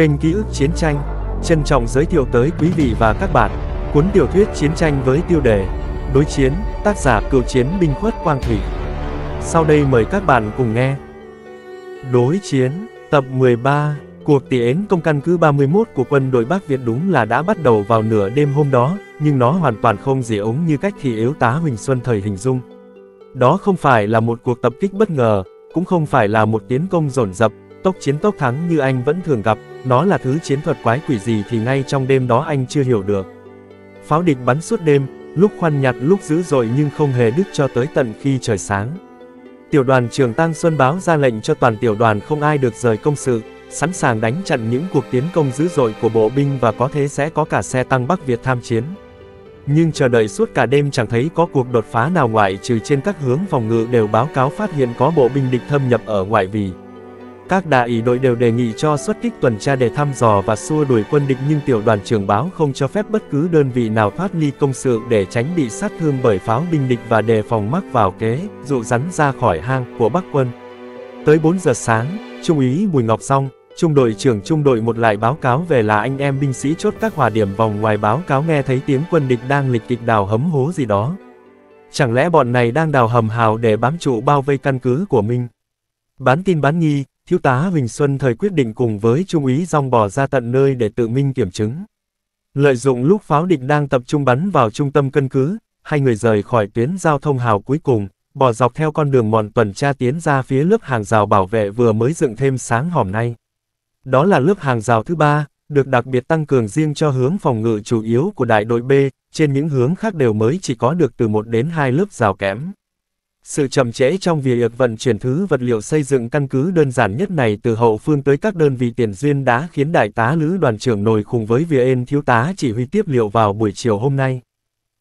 kênh Ký ức Chiến tranh, trân trọng giới thiệu tới quý vị và các bạn cuốn tiểu thuyết chiến tranh với tiêu đề Đối chiến, tác giả cựu chiến binh khuất Quang Thủy. Sau đây mời các bạn cùng nghe. Đối chiến, tập 13, cuộc tiến công căn cứ 31 của quân đội Bắc Việt đúng là đã bắt đầu vào nửa đêm hôm đó, nhưng nó hoàn toàn không dị ống như cách thì yếu tá Huỳnh Xuân thời hình dung. Đó không phải là một cuộc tập kích bất ngờ, cũng không phải là một tiến công dồn dập, Tốc chiến tốc thắng như anh vẫn thường gặp, nó là thứ chiến thuật quái quỷ gì thì ngay trong đêm đó anh chưa hiểu được. Pháo địch bắn suốt đêm, lúc khoan nhặt lúc dữ dội nhưng không hề đứt cho tới tận khi trời sáng. Tiểu đoàn trưởng Tăng Xuân báo ra lệnh cho toàn tiểu đoàn không ai được rời công sự, sẵn sàng đánh chặn những cuộc tiến công dữ dội của bộ binh và có thế sẽ có cả xe tăng Bắc Việt tham chiến. Nhưng chờ đợi suốt cả đêm chẳng thấy có cuộc đột phá nào ngoại trừ trên các hướng phòng ngự đều báo cáo phát hiện có bộ binh địch thâm nhập ở ngoại vì. Các đại ý đội đều đề nghị cho xuất kích tuần tra để thăm dò và xua đuổi quân địch nhưng tiểu đoàn trưởng báo không cho phép bất cứ đơn vị nào thoát ly công sự để tránh bị sát thương bởi pháo binh địch và đề phòng mắc vào kế, dụ rắn ra khỏi hang của Bắc quân. Tới 4 giờ sáng, Trung úy Bùi Ngọc Song, Trung đội trưởng trung đội một lại báo cáo về là anh em binh sĩ chốt các hòa điểm vòng ngoài báo cáo nghe thấy tiếng quân địch đang lịch kịch đào hấm hố gì đó. Chẳng lẽ bọn này đang đào hầm hào để bám trụ bao vây căn cứ của mình? Bán tin bán nghi, thiếu tá Huỳnh Xuân thời quyết định cùng với trung úy dòng bỏ ra tận nơi để tự minh kiểm chứng. Lợi dụng lúc pháo địch đang tập trung bắn vào trung tâm cân cứ, hai người rời khỏi tuyến giao thông hào cuối cùng, bỏ dọc theo con đường mòn tuần tra tiến ra phía lớp hàng rào bảo vệ vừa mới dựng thêm sáng hôm nay. Đó là lớp hàng rào thứ ba, được đặc biệt tăng cường riêng cho hướng phòng ngự chủ yếu của đại đội B, trên những hướng khác đều mới chỉ có được từ một đến hai lớp rào kém. Sự chậm trễ trong việc vận chuyển thứ vật liệu xây dựng căn cứ đơn giản nhất này từ hậu phương tới các đơn vị tiền duyên đã khiến đại tá lữ đoàn trưởng nổi khùng với Viên thiếu tá chỉ huy tiếp liệu vào buổi chiều hôm nay.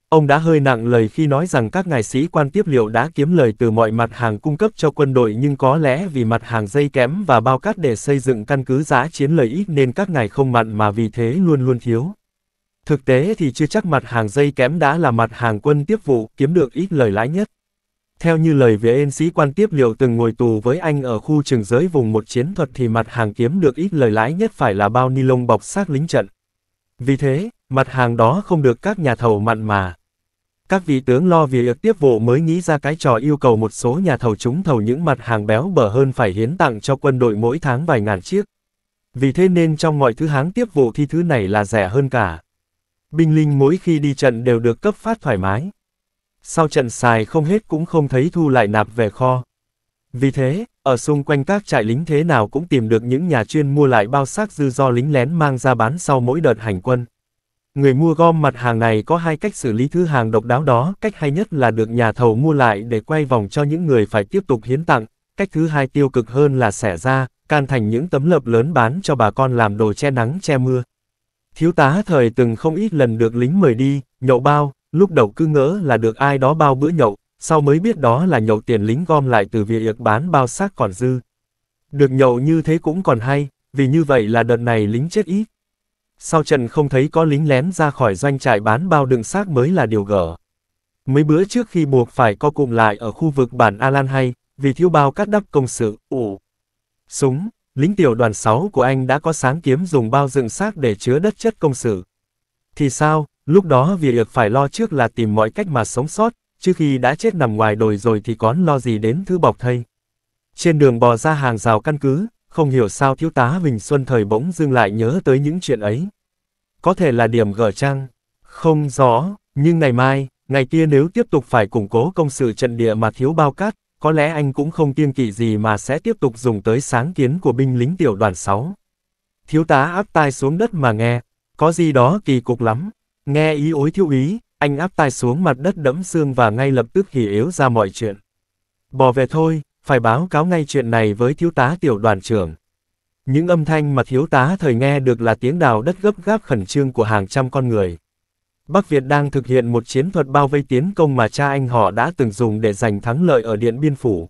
Ông đã hơi nặng lời khi nói rằng các ngài sĩ quan tiếp liệu đã kiếm lời từ mọi mặt hàng cung cấp cho quân đội nhưng có lẽ vì mặt hàng dây kém và bao cát để xây dựng căn cứ giá chiến lợi ít nên các ngài không mặn mà vì thế luôn luôn thiếu. Thực tế thì chưa chắc mặt hàng dây kém đã là mặt hàng quân tiếp vụ kiếm được ít lời lãi nhất. Theo như lời về viện sĩ quan tiếp liệu từng ngồi tù với anh ở khu trường giới vùng một chiến thuật thì mặt hàng kiếm được ít lời lãi nhất phải là bao ni lông bọc xác lính trận. Vì thế, mặt hàng đó không được các nhà thầu mặn mà. Các vị tướng lo vì việc tiếp vụ mới nghĩ ra cái trò yêu cầu một số nhà thầu trúng thầu những mặt hàng béo bở hơn phải hiến tặng cho quân đội mỗi tháng vài ngàn chiếc. Vì thế nên trong mọi thứ háng tiếp vụ thì thứ này là rẻ hơn cả. Binh linh mỗi khi đi trận đều được cấp phát thoải mái sau trận xài không hết cũng không thấy thu lại nạp về kho. Vì thế, ở xung quanh các trại lính thế nào cũng tìm được những nhà chuyên mua lại bao xác dư do lính lén mang ra bán sau mỗi đợt hành quân. Người mua gom mặt hàng này có hai cách xử lý thứ hàng độc đáo đó, cách hay nhất là được nhà thầu mua lại để quay vòng cho những người phải tiếp tục hiến tặng, cách thứ hai tiêu cực hơn là xẻ ra, can thành những tấm lợp lớn bán cho bà con làm đồ che nắng che mưa. Thiếu tá thời từng không ít lần được lính mời đi, nhậu bao, Lúc đầu cứ ngỡ là được ai đó bao bữa nhậu, sau mới biết đó là nhậu tiền lính gom lại từ việc bán bao xác còn dư. Được nhậu như thế cũng còn hay, vì như vậy là đợt này lính chết ít. Sau trận không thấy có lính lén ra khỏi doanh trại bán bao đựng xác mới là điều gở. Mấy bữa trước khi buộc phải co cụm lại ở khu vực bản Alan hay, vì thiếu bao cắt đắp công sự, ủ. Súng, lính tiểu đoàn 6 của anh đã có sáng kiếm dùng bao dựng xác để chứa đất chất công sự. Thì sao, Lúc đó vì việc phải lo trước là tìm mọi cách mà sống sót, chứ khi đã chết nằm ngoài đồi rồi thì còn lo gì đến thứ bọc thây. Trên đường bò ra hàng rào căn cứ, không hiểu sao thiếu tá Huỳnh Xuân thời bỗng dưng lại nhớ tới những chuyện ấy. Có thể là điểm gở trăng, không rõ, nhưng ngày mai, ngày kia nếu tiếp tục phải củng cố công sự trận địa mà thiếu bao cát, có lẽ anh cũng không kiêng kỵ gì mà sẽ tiếp tục dùng tới sáng kiến của binh lính tiểu đoàn 6. Thiếu tá áp tai xuống đất mà nghe, có gì đó kỳ cục lắm. Nghe ý ối thiếu ý, anh áp tai xuống mặt đất đẫm xương và ngay lập tức hỉ yếu ra mọi chuyện. Bỏ về thôi, phải báo cáo ngay chuyện này với thiếu tá tiểu đoàn trưởng. Những âm thanh mà thiếu tá thời nghe được là tiếng đào đất gấp gáp khẩn trương của hàng trăm con người. Bắc Việt đang thực hiện một chiến thuật bao vây tiến công mà cha anh họ đã từng dùng để giành thắng lợi ở Điện Biên Phủ.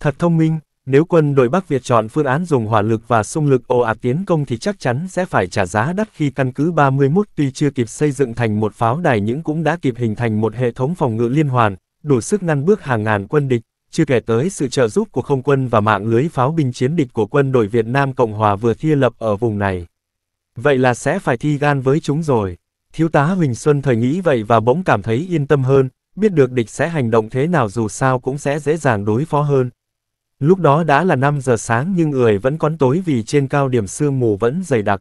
Thật thông minh, nếu quân đội Bắc Việt chọn phương án dùng hỏa lực và xung lực ồ ạt tiến công thì chắc chắn sẽ phải trả giá đắt khi căn cứ 31 tuy chưa kịp xây dựng thành một pháo đài nhưng cũng đã kịp hình thành một hệ thống phòng ngự liên hoàn, đủ sức ngăn bước hàng ngàn quân địch, chưa kể tới sự trợ giúp của không quân và mạng lưới pháo binh chiến địch của quân đội Việt Nam Cộng Hòa vừa thiết lập ở vùng này. Vậy là sẽ phải thi gan với chúng rồi. Thiếu tá Huỳnh Xuân thời nghĩ vậy và bỗng cảm thấy yên tâm hơn, biết được địch sẽ hành động thế nào dù sao cũng sẽ dễ dàng đối phó hơn. Lúc đó đã là 5 giờ sáng nhưng người vẫn còn tối vì trên cao điểm sương mù vẫn dày đặc.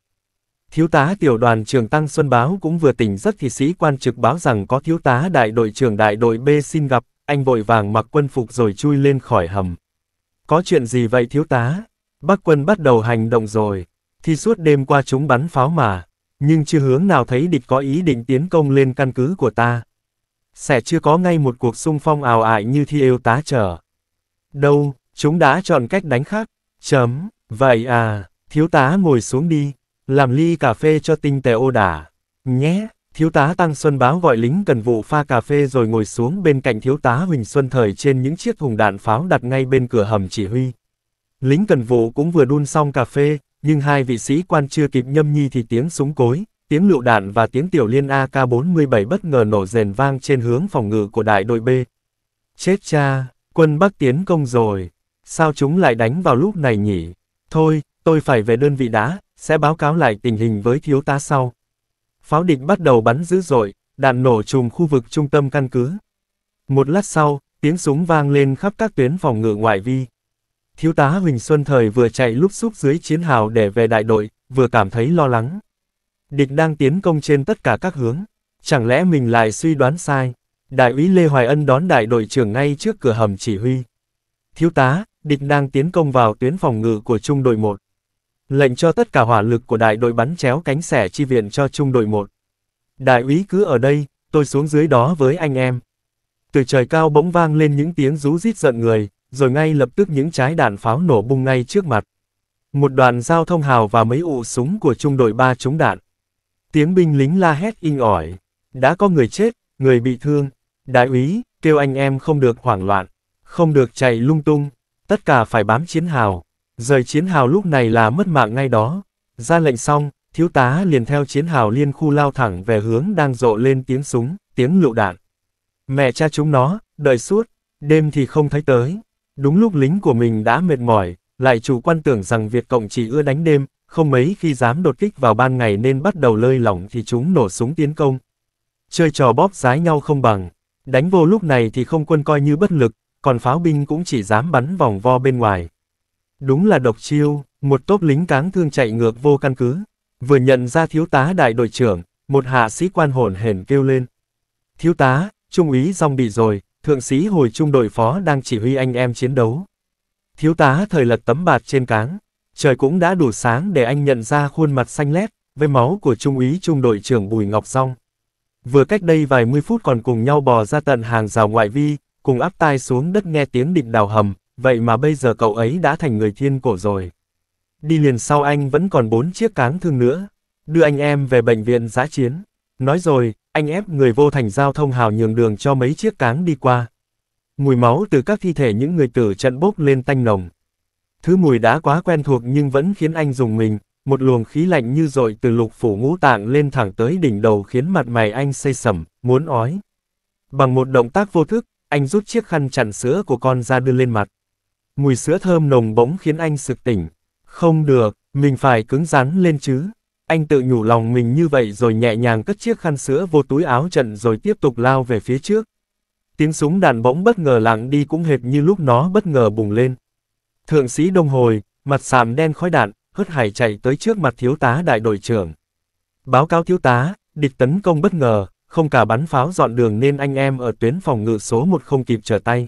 Thiếu tá tiểu đoàn trường Tăng Xuân Báo cũng vừa tỉnh giấc thì sĩ quan trực báo rằng có thiếu tá đại đội trưởng đại đội B xin gặp, anh vội vàng mặc quân phục rồi chui lên khỏi hầm. Có chuyện gì vậy thiếu tá? Bắc quân bắt đầu hành động rồi, thì suốt đêm qua chúng bắn pháo mà, nhưng chưa hướng nào thấy địch có ý định tiến công lên căn cứ của ta. Sẽ chưa có ngay một cuộc xung phong ảo ải như thi yêu tá trở. Đâu, Chúng đã chọn cách đánh khác. Chấm, vậy à, thiếu tá ngồi xuống đi, làm ly cà phê cho tinh tề ô đả. Nhé, thiếu tá Tăng Xuân báo gọi lính cần vụ pha cà phê rồi ngồi xuống bên cạnh thiếu tá Huỳnh Xuân Thời trên những chiếc thùng đạn pháo đặt ngay bên cửa hầm chỉ huy. Lính cần vụ cũng vừa đun xong cà phê, nhưng hai vị sĩ quan chưa kịp nhâm nhi thì tiếng súng cối, tiếng lựu đạn và tiếng tiểu liên AK-47 bất ngờ nổ rền vang trên hướng phòng ngự của đại đội B. Chết cha, quân Bắc tiến công rồi. Sao chúng lại đánh vào lúc này nhỉ? Thôi, tôi phải về đơn vị đã sẽ báo cáo lại tình hình với thiếu tá sau. Pháo địch bắt đầu bắn dữ dội, đạn nổ trùm khu vực trung tâm căn cứ. Một lát sau, tiếng súng vang lên khắp các tuyến phòng ngự ngoại vi. Thiếu tá Huỳnh Xuân Thời vừa chạy lúc xúc dưới chiến hào để về đại đội, vừa cảm thấy lo lắng. Địch đang tiến công trên tất cả các hướng. Chẳng lẽ mình lại suy đoán sai? Đại úy Lê Hoài Ân đón đại đội trưởng ngay trước cửa hầm chỉ huy. Thiếu tá, địch đang tiến công vào tuyến phòng ngự của trung đội 1. Lệnh cho tất cả hỏa lực của đại đội bắn chéo cánh xẻ chi viện cho trung đội 1. Đại úy cứ ở đây, tôi xuống dưới đó với anh em. Từ trời cao bỗng vang lên những tiếng rú rít giận người, rồi ngay lập tức những trái đạn pháo nổ bung ngay trước mặt. Một đoàn giao thông hào và mấy ụ súng của trung đội 3 trúng đạn. Tiếng binh lính la hét inh ỏi. Đã có người chết, người bị thương. Đại úy, kêu anh em không được hoảng loạn, không được chạy lung tung tất cả phải bám chiến hào. Rời chiến hào lúc này là mất mạng ngay đó. Ra lệnh xong, thiếu tá liền theo chiến hào liên khu lao thẳng về hướng đang rộ lên tiếng súng, tiếng lựu đạn. Mẹ cha chúng nó, đợi suốt, đêm thì không thấy tới. Đúng lúc lính của mình đã mệt mỏi, lại chủ quan tưởng rằng Việt Cộng chỉ ưa đánh đêm, không mấy khi dám đột kích vào ban ngày nên bắt đầu lơi lỏng thì chúng nổ súng tiến công. Chơi trò bóp rái nhau không bằng. Đánh vô lúc này thì không quân coi như bất lực, còn pháo binh cũng chỉ dám bắn vòng vo bên ngoài. Đúng là độc chiêu, một tốp lính cáng thương chạy ngược vô căn cứ, vừa nhận ra thiếu tá đại đội trưởng, một hạ sĩ quan hồn hển kêu lên. Thiếu tá, trung úy dòng bị rồi, thượng sĩ hồi trung đội phó đang chỉ huy anh em chiến đấu. Thiếu tá thời lật tấm bạt trên cáng, trời cũng đã đủ sáng để anh nhận ra khuôn mặt xanh lét, với máu của trung úy trung đội trưởng Bùi Ngọc Song. Vừa cách đây vài mươi phút còn cùng nhau bò ra tận hàng rào ngoại vi, cùng áp tai xuống đất nghe tiếng định đào hầm, vậy mà bây giờ cậu ấy đã thành người thiên cổ rồi. Đi liền sau anh vẫn còn bốn chiếc cáng thương nữa, đưa anh em về bệnh viện giã chiến. Nói rồi, anh ép người vô thành giao thông hào nhường đường cho mấy chiếc cáng đi qua. Mùi máu từ các thi thể những người tử trận bốc lên tanh nồng. Thứ mùi đã quá quen thuộc nhưng vẫn khiến anh dùng mình, một luồng khí lạnh như dội từ lục phủ ngũ tạng lên thẳng tới đỉnh đầu khiến mặt mày anh xây sẩm, muốn ói. Bằng một động tác vô thức, anh rút chiếc khăn chặn sữa của con ra đưa lên mặt. Mùi sữa thơm nồng bỗng khiến anh sực tỉnh. Không được, mình phải cứng rắn lên chứ. Anh tự nhủ lòng mình như vậy rồi nhẹ nhàng cất chiếc khăn sữa vô túi áo trận rồi tiếp tục lao về phía trước. Tiếng súng đạn bỗng bất ngờ lặng đi cũng hệt như lúc nó bất ngờ bùng lên. Thượng sĩ đông hồi, mặt sạm đen khói đạn, hớt hải chạy tới trước mặt thiếu tá đại đội trưởng. Báo cáo thiếu tá, địch tấn công bất ngờ, không cả bắn pháo dọn đường nên anh em ở tuyến phòng ngự số 1 không kịp trở tay.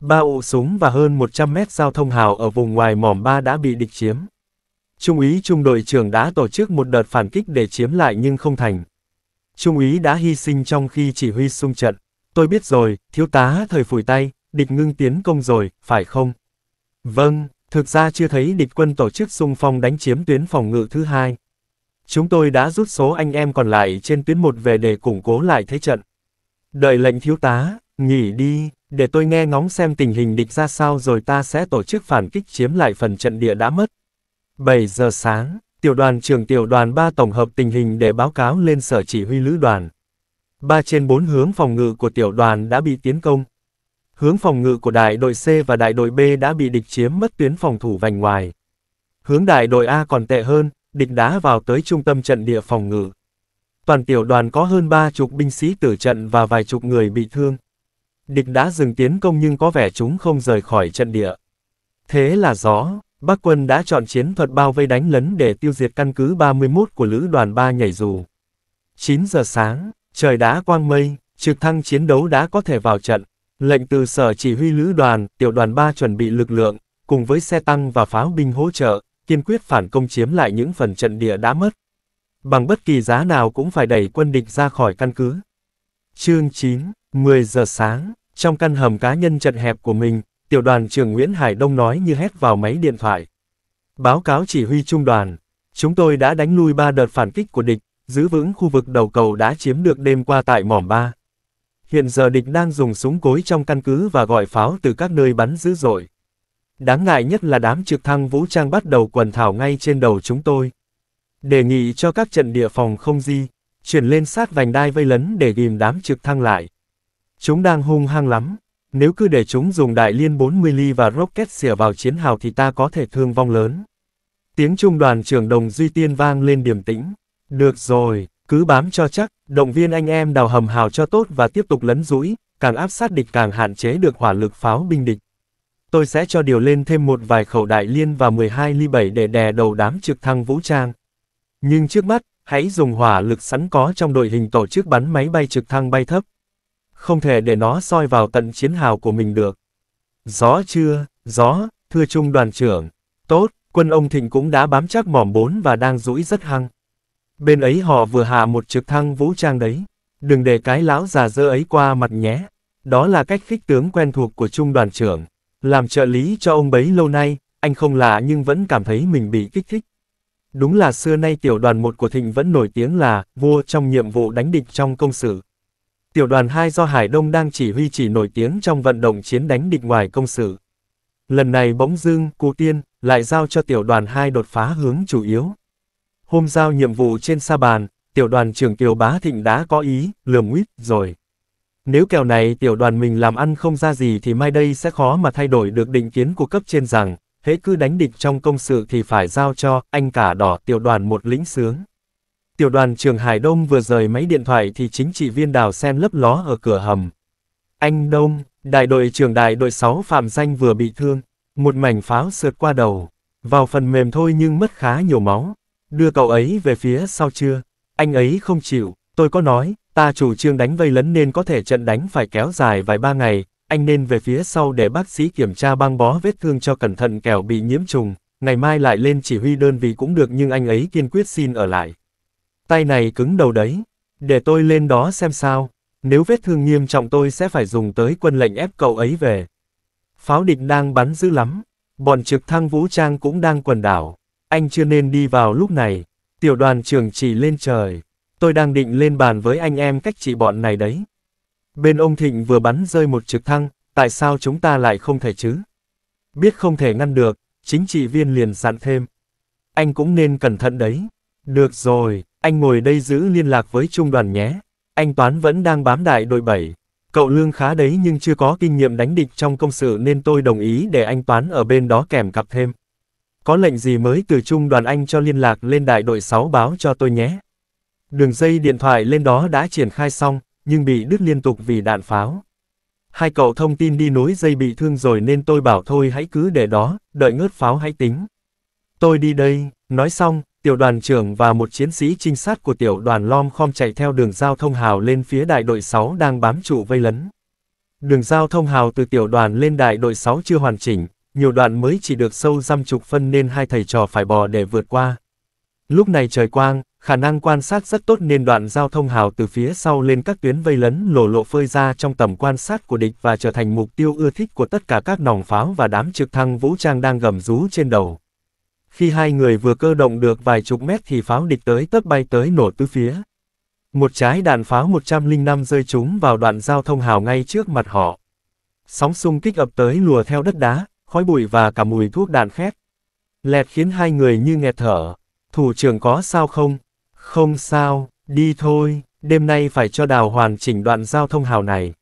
Ba ụ súng và hơn 100 mét giao thông hào ở vùng ngoài mỏm ba đã bị địch chiếm. Trung úy trung đội trưởng đã tổ chức một đợt phản kích để chiếm lại nhưng không thành. Trung úy đã hy sinh trong khi chỉ huy xung trận. Tôi biết rồi, thiếu tá thời phủi tay, địch ngưng tiến công rồi, phải không? Vâng, thực ra chưa thấy địch quân tổ chức xung phong đánh chiếm tuyến phòng ngự thứ hai. Chúng tôi đã rút số anh em còn lại trên tuyến một về để củng cố lại thế trận. Đợi lệnh thiếu tá, nghỉ đi, để tôi nghe ngóng xem tình hình địch ra sao rồi ta sẽ tổ chức phản kích chiếm lại phần trận địa đã mất. 7 giờ sáng, tiểu đoàn trưởng tiểu đoàn 3 tổng hợp tình hình để báo cáo lên sở chỉ huy lữ đoàn. 3 trên 4 hướng phòng ngự của tiểu đoàn đã bị tiến công. Hướng phòng ngự của đại đội C và đại đội B đã bị địch chiếm mất tuyến phòng thủ vành ngoài. Hướng đại đội A còn tệ hơn, địch đã vào tới trung tâm trận địa phòng ngự. Toàn tiểu đoàn có hơn ba chục binh sĩ tử trận và vài chục người bị thương. Địch đã dừng tiến công nhưng có vẻ chúng không rời khỏi trận địa. Thế là gió, Bắc quân đã chọn chiến thuật bao vây đánh lấn để tiêu diệt căn cứ 31 của lữ đoàn 3 nhảy dù. 9 giờ sáng, trời đã quang mây, trực thăng chiến đấu đã có thể vào trận. Lệnh từ sở chỉ huy lữ đoàn, tiểu đoàn 3 chuẩn bị lực lượng, cùng với xe tăng và pháo binh hỗ trợ, kiên quyết phản công chiếm lại những phần trận địa đã mất. Bằng bất kỳ giá nào cũng phải đẩy quân địch ra khỏi căn cứ. Chương 9, 10 giờ sáng, trong căn hầm cá nhân trận hẹp của mình, tiểu đoàn trưởng Nguyễn Hải Đông nói như hét vào máy điện thoại. Báo cáo chỉ huy trung đoàn, chúng tôi đã đánh lui ba đợt phản kích của địch, giữ vững khu vực đầu cầu đã chiếm được đêm qua tại mỏm 3. Hiện giờ địch đang dùng súng cối trong căn cứ và gọi pháo từ các nơi bắn dữ dội. Đáng ngại nhất là đám trực thăng vũ trang bắt đầu quần thảo ngay trên đầu chúng tôi. Đề nghị cho các trận địa phòng không di, chuyển lên sát vành đai vây lấn để ghim đám trực thăng lại. Chúng đang hung hăng lắm, nếu cứ để chúng dùng đại liên 40 ly và rocket xỉa vào chiến hào thì ta có thể thương vong lớn. Tiếng trung đoàn trưởng đồng Duy Tiên vang lên điểm tĩnh. Được rồi, cứ bám cho chắc, động viên anh em đào hầm hào cho tốt và tiếp tục lấn rũi, càng áp sát địch càng hạn chế được hỏa lực pháo binh địch tôi sẽ cho điều lên thêm một vài khẩu đại liên và 12 ly 7 để đè đầu đám trực thăng vũ trang. Nhưng trước mắt, hãy dùng hỏa lực sẵn có trong đội hình tổ chức bắn máy bay trực thăng bay thấp. Không thể để nó soi vào tận chiến hào của mình được. Gió chưa, gió, thưa trung đoàn trưởng. Tốt, quân ông Thịnh cũng đã bám chắc mỏm bốn và đang rũi rất hăng. Bên ấy họ vừa hạ một trực thăng vũ trang đấy. Đừng để cái lão già dơ ấy qua mặt nhé. Đó là cách khích tướng quen thuộc của trung đoàn trưởng. Làm trợ lý cho ông bấy lâu nay, anh không lạ nhưng vẫn cảm thấy mình bị kích thích. Đúng là xưa nay tiểu đoàn 1 của Thịnh vẫn nổi tiếng là vua trong nhiệm vụ đánh địch trong công sự. Tiểu đoàn 2 do Hải Đông đang chỉ huy chỉ nổi tiếng trong vận động chiến đánh địch ngoài công sự. Lần này bỗng dưng, Cụ Tiên, lại giao cho tiểu đoàn 2 đột phá hướng chủ yếu. Hôm giao nhiệm vụ trên sa bàn, tiểu đoàn trưởng Kiều Bá Thịnh đã có ý, lườm nguyết rồi. Nếu kèo này tiểu đoàn mình làm ăn không ra gì thì mai đây sẽ khó mà thay đổi được định kiến của cấp trên rằng, hễ cứ đánh địch trong công sự thì phải giao cho, anh cả đỏ tiểu đoàn một lĩnh sướng. Tiểu đoàn trường Hải Đông vừa rời máy điện thoại thì chính trị viên đào sen lấp ló ở cửa hầm. Anh Đông, đại đội trưởng đại đội 6 Phạm Danh vừa bị thương, một mảnh pháo sượt qua đầu, vào phần mềm thôi nhưng mất khá nhiều máu. Đưa cậu ấy về phía sau chưa? Anh ấy không chịu, Tôi có nói, ta chủ trương đánh vây lấn nên có thể trận đánh phải kéo dài vài ba ngày, anh nên về phía sau để bác sĩ kiểm tra băng bó vết thương cho cẩn thận kẻo bị nhiễm trùng, ngày mai lại lên chỉ huy đơn vị cũng được nhưng anh ấy kiên quyết xin ở lại. Tay này cứng đầu đấy, để tôi lên đó xem sao, nếu vết thương nghiêm trọng tôi sẽ phải dùng tới quân lệnh ép cậu ấy về. Pháo địch đang bắn dữ lắm, bọn trực thăng vũ trang cũng đang quần đảo, anh chưa nên đi vào lúc này, tiểu đoàn trưởng chỉ lên trời tôi đang định lên bàn với anh em cách trị bọn này đấy. Bên ông Thịnh vừa bắn rơi một trực thăng, tại sao chúng ta lại không thể chứ? Biết không thể ngăn được, chính trị viên liền dặn thêm. Anh cũng nên cẩn thận đấy. Được rồi, anh ngồi đây giữ liên lạc với trung đoàn nhé. Anh Toán vẫn đang bám đại đội 7. Cậu lương khá đấy nhưng chưa có kinh nghiệm đánh địch trong công sự nên tôi đồng ý để anh Toán ở bên đó kèm cặp thêm. Có lệnh gì mới từ trung đoàn anh cho liên lạc lên đại đội 6 báo cho tôi nhé. Đường dây điện thoại lên đó đã triển khai xong, nhưng bị đứt liên tục vì đạn pháo. Hai cậu thông tin đi nối dây bị thương rồi nên tôi bảo thôi hãy cứ để đó, đợi ngớt pháo hãy tính. Tôi đi đây, nói xong, tiểu đoàn trưởng và một chiến sĩ trinh sát của tiểu đoàn lom khom chạy theo đường giao thông hào lên phía đại đội 6 đang bám trụ vây lấn. Đường giao thông hào từ tiểu đoàn lên đại đội 6 chưa hoàn chỉnh, nhiều đoạn mới chỉ được sâu dăm chục phân nên hai thầy trò phải bò để vượt qua. Lúc này trời quang, khả năng quan sát rất tốt nên đoạn giao thông hào từ phía sau lên các tuyến vây lấn lổ lộ phơi ra trong tầm quan sát của địch và trở thành mục tiêu ưa thích của tất cả các nòng pháo và đám trực thăng vũ trang đang gầm rú trên đầu. Khi hai người vừa cơ động được vài chục mét thì pháo địch tới tấp bay tới nổ tứ phía. Một trái đạn pháo 105 rơi trúng vào đoạn giao thông hào ngay trước mặt họ. Sóng xung kích ập tới lùa theo đất đá, khói bụi và cả mùi thuốc đạn khét. Lẹt khiến hai người như nghẹt thở. Thủ trưởng có sao không? Không sao, đi thôi, đêm nay phải cho đào hoàn chỉnh đoạn giao thông hào này.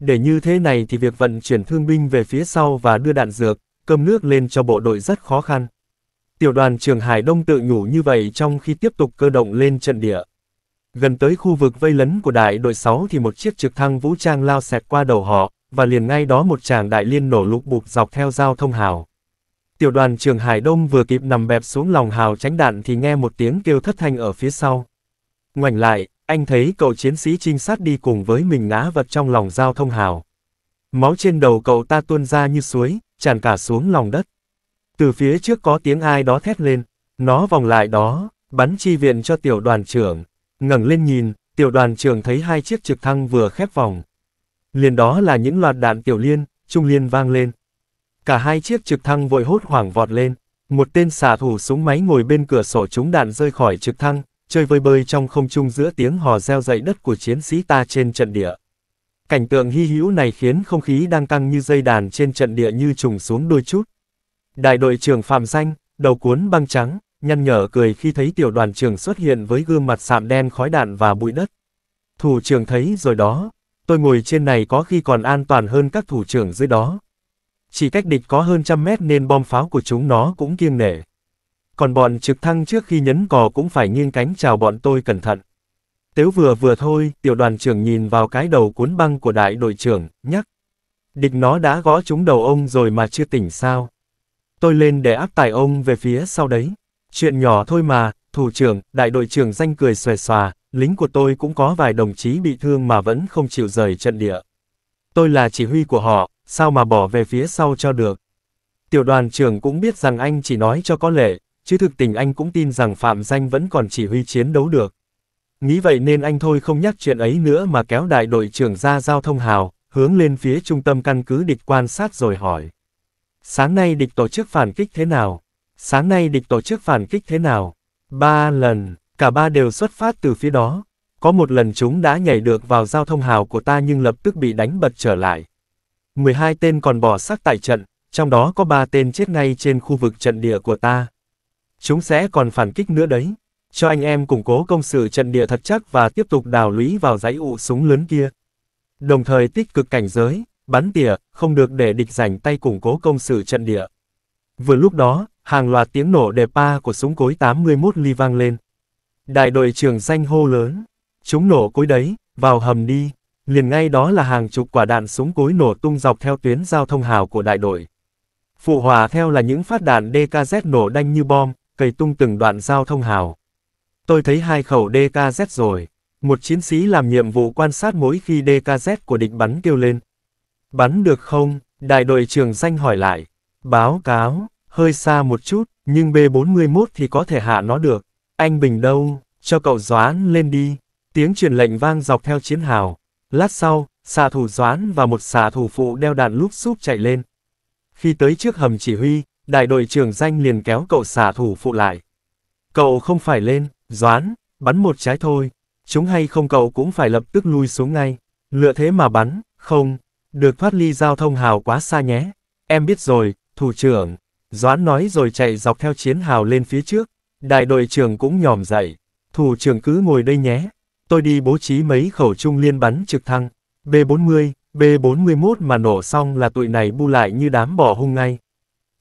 Để như thế này thì việc vận chuyển thương binh về phía sau và đưa đạn dược, cơm nước lên cho bộ đội rất khó khăn. Tiểu đoàn trường Hải Đông tự nhủ như vậy trong khi tiếp tục cơ động lên trận địa. Gần tới khu vực vây lấn của đại đội 6 thì một chiếc trực thăng vũ trang lao xẹt qua đầu họ, và liền ngay đó một chàng đại liên nổ lục bục dọc theo giao thông hào tiểu đoàn trưởng Hải Đông vừa kịp nằm bẹp xuống lòng hào tránh đạn thì nghe một tiếng kêu thất thanh ở phía sau. Ngoảnh lại, anh thấy cậu chiến sĩ trinh sát đi cùng với mình ngã vật trong lòng giao thông hào. Máu trên đầu cậu ta tuôn ra như suối, tràn cả xuống lòng đất. Từ phía trước có tiếng ai đó thét lên, nó vòng lại đó, bắn chi viện cho tiểu đoàn trưởng. ngẩng lên nhìn, tiểu đoàn trưởng thấy hai chiếc trực thăng vừa khép vòng. Liền đó là những loạt đạn tiểu liên, trung liên vang lên. Cả hai chiếc trực thăng vội hốt hoảng vọt lên. Một tên xạ thủ súng máy ngồi bên cửa sổ trúng đạn rơi khỏi trực thăng, chơi vơi bơi trong không trung giữa tiếng hò reo dậy đất của chiến sĩ ta trên trận địa. Cảnh tượng hy hữu này khiến không khí đang căng như dây đàn trên trận địa như trùng xuống đôi chút. Đại đội trưởng Phạm Danh, đầu cuốn băng trắng, nhăn nhở cười khi thấy tiểu đoàn trưởng xuất hiện với gương mặt sạm đen khói đạn và bụi đất. Thủ trưởng thấy rồi đó, tôi ngồi trên này có khi còn an toàn hơn các thủ trưởng dưới đó chỉ cách địch có hơn trăm mét nên bom pháo của chúng nó cũng kiêng nể. Còn bọn trực thăng trước khi nhấn cò cũng phải nghiêng cánh chào bọn tôi cẩn thận. Tếu vừa vừa thôi, tiểu đoàn trưởng nhìn vào cái đầu cuốn băng của đại đội trưởng, nhắc. Địch nó đã gõ trúng đầu ông rồi mà chưa tỉnh sao. Tôi lên để áp tải ông về phía sau đấy. Chuyện nhỏ thôi mà, thủ trưởng, đại đội trưởng danh cười xòe xòa, lính của tôi cũng có vài đồng chí bị thương mà vẫn không chịu rời trận địa. Tôi là chỉ huy của họ, sao mà bỏ về phía sau cho được. Tiểu đoàn trưởng cũng biết rằng anh chỉ nói cho có lệ, chứ thực tình anh cũng tin rằng Phạm Danh vẫn còn chỉ huy chiến đấu được. Nghĩ vậy nên anh thôi không nhắc chuyện ấy nữa mà kéo đại đội trưởng ra giao thông hào, hướng lên phía trung tâm căn cứ địch quan sát rồi hỏi. Sáng nay địch tổ chức phản kích thế nào? Sáng nay địch tổ chức phản kích thế nào? Ba lần, cả ba đều xuất phát từ phía đó. Có một lần chúng đã nhảy được vào giao thông hào của ta nhưng lập tức bị đánh bật trở lại. 12 tên còn bỏ xác tại trận, trong đó có 3 tên chết ngay trên khu vực trận địa của ta. Chúng sẽ còn phản kích nữa đấy. Cho anh em củng cố công sự trận địa thật chắc và tiếp tục đào lũy vào dãy ụ súng lớn kia. Đồng thời tích cực cảnh giới, bắn tỉa, không được để địch giành tay củng cố công sự trận địa. Vừa lúc đó, hàng loạt tiếng nổ đề pa của súng cối 81 ly vang lên. Đại đội trưởng danh hô lớn. Chúng nổ cối đấy, vào hầm đi liền ngay đó là hàng chục quả đạn súng cối nổ tung dọc theo tuyến giao thông hào của đại đội. Phụ hòa theo là những phát đạn DKZ nổ đanh như bom, cầy tung từng đoạn giao thông hào. Tôi thấy hai khẩu DKZ rồi. Một chiến sĩ làm nhiệm vụ quan sát mỗi khi DKZ của địch bắn kêu lên. Bắn được không? Đại đội trưởng danh hỏi lại. Báo cáo, hơi xa một chút, nhưng B41 thì có thể hạ nó được. Anh Bình đâu, cho cậu doán lên đi. Tiếng truyền lệnh vang dọc theo chiến hào. Lát sau, xạ thủ Doán và một xạ thủ phụ đeo đạn lúc súp chạy lên. Khi tới trước hầm chỉ huy, đại đội trưởng danh liền kéo cậu xạ thủ phụ lại. Cậu không phải lên, Doán, bắn một trái thôi, chúng hay không cậu cũng phải lập tức lui xuống ngay, lựa thế mà bắn, không, được thoát ly giao thông hào quá xa nhé. Em biết rồi, thủ trưởng, Doán nói rồi chạy dọc theo chiến hào lên phía trước, đại đội trưởng cũng nhòm dậy, thủ trưởng cứ ngồi đây nhé, tôi đi bố trí mấy khẩu trung liên bắn trực thăng, B40, B41 mà nổ xong là tụi này bu lại như đám bỏ hung ngay.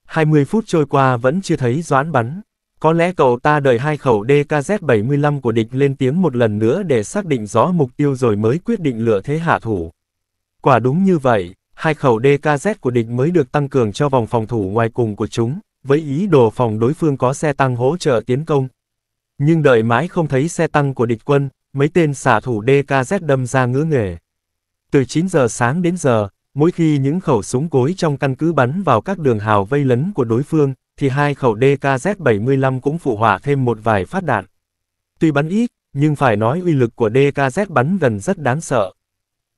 20 phút trôi qua vẫn chưa thấy doãn bắn. Có lẽ cậu ta đợi hai khẩu DKZ-75 của địch lên tiếng một lần nữa để xác định rõ mục tiêu rồi mới quyết định lựa thế hạ thủ. Quả đúng như vậy, hai khẩu DKZ của địch mới được tăng cường cho vòng phòng thủ ngoài cùng của chúng, với ý đồ phòng đối phương có xe tăng hỗ trợ tiến công. Nhưng đợi mãi không thấy xe tăng của địch quân, mấy tên xạ thủ DKZ đâm ra ngữ nghề. Từ 9 giờ sáng đến giờ, mỗi khi những khẩu súng cối trong căn cứ bắn vào các đường hào vây lấn của đối phương, thì hai khẩu DKZ-75 cũng phụ hỏa thêm một vài phát đạn. Tuy bắn ít, nhưng phải nói uy lực của DKZ bắn gần rất đáng sợ.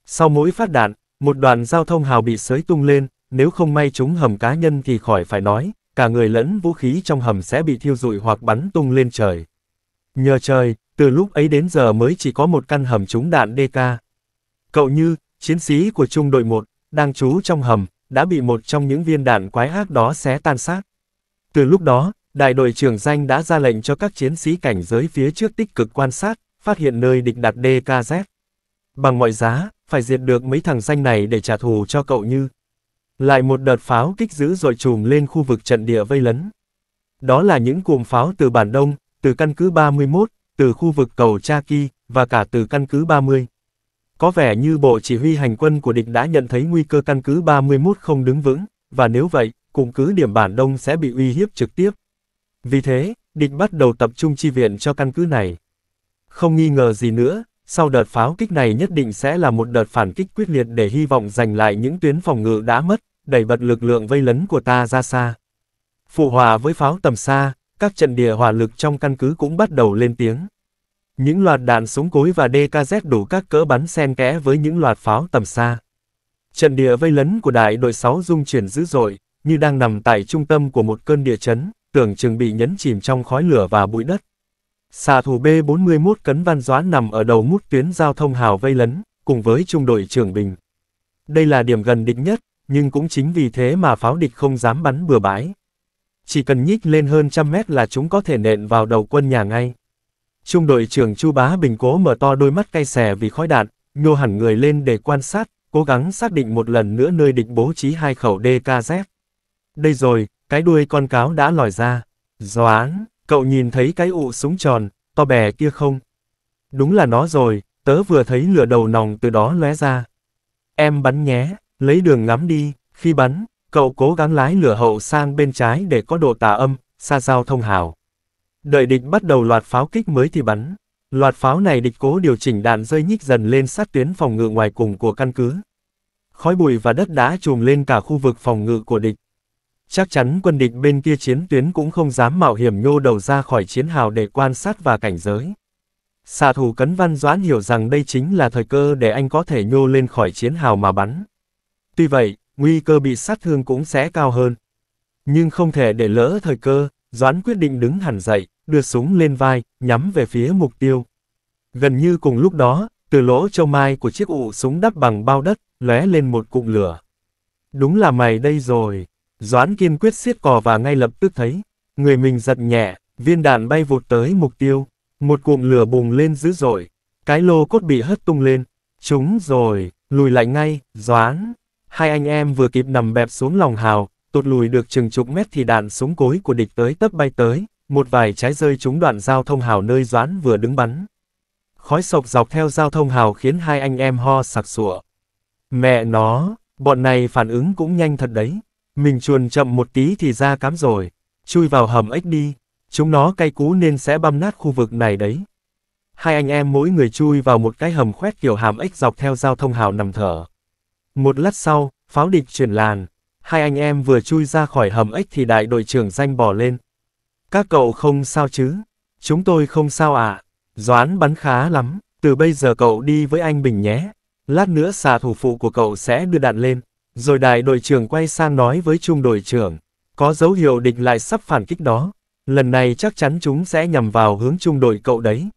Sau mỗi phát đạn, một đoàn giao thông hào bị sới tung lên, nếu không may chúng hầm cá nhân thì khỏi phải nói, cả người lẫn vũ khí trong hầm sẽ bị thiêu rụi hoặc bắn tung lên trời. Nhờ trời, từ lúc ấy đến giờ mới chỉ có một căn hầm trúng đạn DK. Cậu như, chiến sĩ của trung đội 1, đang trú trong hầm, đã bị một trong những viên đạn quái ác đó xé tan xác. Từ lúc đó, đại đội trưởng danh đã ra lệnh cho các chiến sĩ cảnh giới phía trước tích cực quan sát, phát hiện nơi địch đặt DKZ. Bằng mọi giá, phải diệt được mấy thằng danh này để trả thù cho cậu như. Lại một đợt pháo kích dữ dội trùm lên khu vực trận địa vây lấn. Đó là những cuồng pháo từ bản Đông, từ căn cứ 31, từ khu vực cầu Chaki, và cả từ căn cứ 30. Có vẻ như Bộ Chỉ huy Hành quân của địch đã nhận thấy nguy cơ căn cứ 31 không đứng vững, và nếu vậy, cụm cứ điểm bản đông sẽ bị uy hiếp trực tiếp. Vì thế, địch bắt đầu tập trung chi viện cho căn cứ này. Không nghi ngờ gì nữa, sau đợt pháo kích này nhất định sẽ là một đợt phản kích quyết liệt để hy vọng giành lại những tuyến phòng ngự đã mất, đẩy bật lực lượng vây lấn của ta ra xa. Phụ hòa với pháo tầm xa, các trận địa hỏa lực trong căn cứ cũng bắt đầu lên tiếng. Những loạt đạn súng cối và DKZ đủ các cỡ bắn xen kẽ với những loạt pháo tầm xa. Trận địa vây lấn của đại đội 6 dung chuyển dữ dội, như đang nằm tại trung tâm của một cơn địa chấn, tưởng chừng bị nhấn chìm trong khói lửa và bụi đất. Xạ thủ B-41 Cấn Văn Doãn nằm ở đầu mút tuyến giao thông hào vây lấn, cùng với trung đội trưởng Bình. Đây là điểm gần địch nhất, nhưng cũng chính vì thế mà pháo địch không dám bắn bừa bãi chỉ cần nhích lên hơn trăm mét là chúng có thể nện vào đầu quân nhà ngay. Trung đội trưởng Chu Bá Bình cố mở to đôi mắt cay xè vì khói đạn, nhô hẳn người lên để quan sát, cố gắng xác định một lần nữa nơi địch bố trí hai khẩu DKZ. Đây rồi, cái đuôi con cáo đã lòi ra. Doán, cậu nhìn thấy cái ụ súng tròn, to bè kia không? Đúng là nó rồi, tớ vừa thấy lửa đầu nòng từ đó lóe ra. Em bắn nhé, lấy đường ngắm đi, khi bắn, Cậu cố gắng lái lửa hậu sang bên trái để có độ tà âm, xa giao thông hào. Đợi địch bắt đầu loạt pháo kích mới thì bắn. Loạt pháo này địch cố điều chỉnh đạn rơi nhích dần lên sát tuyến phòng ngự ngoài cùng của căn cứ. Khói bụi và đất đã trùm lên cả khu vực phòng ngự của địch. Chắc chắn quân địch bên kia chiến tuyến cũng không dám mạo hiểm nhô đầu ra khỏi chiến hào để quan sát và cảnh giới. Xạ thủ Cấn Văn Doãn hiểu rằng đây chính là thời cơ để anh có thể nhô lên khỏi chiến hào mà bắn. Tuy vậy, nguy cơ bị sát thương cũng sẽ cao hơn. Nhưng không thể để lỡ thời cơ, Doãn quyết định đứng hẳn dậy, đưa súng lên vai, nhắm về phía mục tiêu. Gần như cùng lúc đó, từ lỗ châu mai của chiếc ụ súng đắp bằng bao đất, lóe lên một cụm lửa. Đúng là mày đây rồi. Doãn kiên quyết siết cò và ngay lập tức thấy, người mình giật nhẹ, viên đạn bay vụt tới mục tiêu. Một cụm lửa bùng lên dữ dội, cái lô cốt bị hất tung lên. Trúng rồi, lùi lại ngay, Doãn. Hai anh em vừa kịp nằm bẹp xuống lòng hào, tụt lùi được chừng chục mét thì đạn súng cối của địch tới tấp bay tới, một vài trái rơi trúng đoạn giao thông hào nơi Doãn vừa đứng bắn. Khói sộc dọc theo giao thông hào khiến hai anh em ho sặc sụa. Mẹ nó, bọn này phản ứng cũng nhanh thật đấy. Mình chuồn chậm một tí thì ra cám rồi. Chui vào hầm ếch đi. Chúng nó cay cú nên sẽ băm nát khu vực này đấy. Hai anh em mỗi người chui vào một cái hầm khoét kiểu hàm ếch dọc theo giao thông hào nằm thở. Một lát sau, pháo địch chuyển làn. Hai anh em vừa chui ra khỏi hầm ếch thì đại đội trưởng danh bỏ lên. Các cậu không sao chứ? Chúng tôi không sao ạ. À. Doán bắn khá lắm, từ bây giờ cậu đi với anh Bình nhé. Lát nữa xà thủ phụ của cậu sẽ đưa đạn lên. Rồi đại đội trưởng quay sang nói với trung đội trưởng. Có dấu hiệu địch lại sắp phản kích đó. Lần này chắc chắn chúng sẽ nhằm vào hướng trung đội cậu đấy.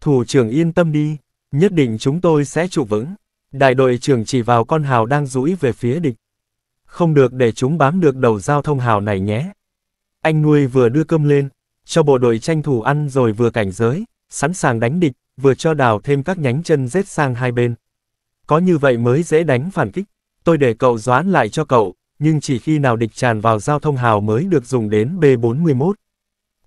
Thủ trưởng yên tâm đi, nhất định chúng tôi sẽ trụ vững đại đội trưởng chỉ vào con hào đang rũi về phía địch. Không được để chúng bám được đầu giao thông hào này nhé. Anh nuôi vừa đưa cơm lên, cho bộ đội tranh thủ ăn rồi vừa cảnh giới, sẵn sàng đánh địch, vừa cho đào thêm các nhánh chân rết sang hai bên. Có như vậy mới dễ đánh phản kích. Tôi để cậu doán lại cho cậu, nhưng chỉ khi nào địch tràn vào giao thông hào mới được dùng đến B-41.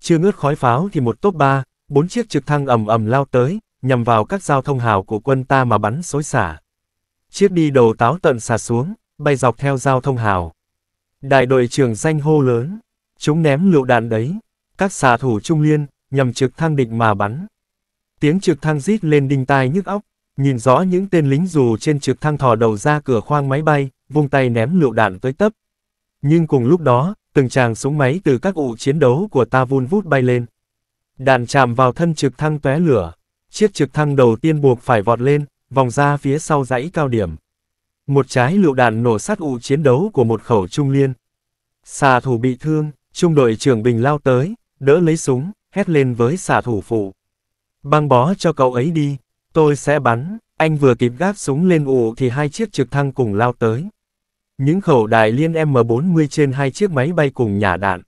Chưa ngớt khói pháo thì một tốp 3, bốn chiếc trực thăng ầm ầm lao tới, nhằm vào các giao thông hào của quân ta mà bắn xối xả chiếc đi đầu táo tận xà xuống, bay dọc theo giao thông hào. Đại đội trưởng danh hô lớn, chúng ném lựu đạn đấy, các xạ thủ trung liên, nhằm trực thăng địch mà bắn. Tiếng trực thăng rít lên đinh tai nhức óc, nhìn rõ những tên lính dù trên trực thăng thò đầu ra cửa khoang máy bay, vung tay ném lựu đạn tới tấp. Nhưng cùng lúc đó, từng tràng súng máy từ các ụ chiến đấu của ta vun vút bay lên. Đạn chạm vào thân trực thăng tóe lửa, chiếc trực thăng đầu tiên buộc phải vọt lên, vòng ra phía sau dãy cao điểm. Một trái lựu đạn nổ sát ụ chiến đấu của một khẩu trung liên. Xà thủ bị thương, trung đội trưởng Bình lao tới, đỡ lấy súng, hét lên với xà thủ phụ. Băng bó cho cậu ấy đi, tôi sẽ bắn, anh vừa kịp gác súng lên ụ thì hai chiếc trực thăng cùng lao tới. Những khẩu đài liên M40 trên hai chiếc máy bay cùng nhả đạn.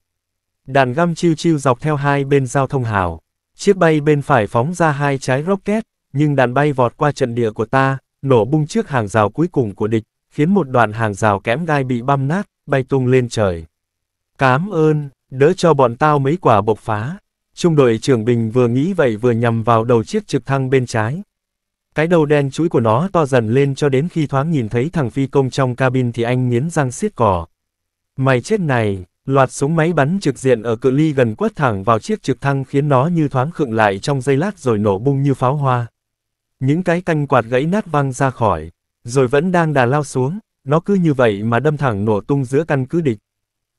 Đạn găm chiêu chiêu dọc theo hai bên giao thông hào. Chiếc bay bên phải phóng ra hai trái rocket, nhưng đàn bay vọt qua trận địa của ta, nổ bung trước hàng rào cuối cùng của địch, khiến một đoạn hàng rào kẽm gai bị băm nát, bay tung lên trời. Cám ơn, đỡ cho bọn tao mấy quả bộc phá. Trung đội trưởng Bình vừa nghĩ vậy vừa nhằm vào đầu chiếc trực thăng bên trái. Cái đầu đen chuỗi của nó to dần lên cho đến khi thoáng nhìn thấy thằng phi công trong cabin thì anh nghiến răng xiết cỏ. Mày chết này, loạt súng máy bắn trực diện ở cự ly gần quất thẳng vào chiếc trực thăng khiến nó như thoáng khựng lại trong giây lát rồi nổ bung như pháo hoa. Những cái canh quạt gãy nát văng ra khỏi, rồi vẫn đang đà lao xuống, nó cứ như vậy mà đâm thẳng nổ tung giữa căn cứ địch.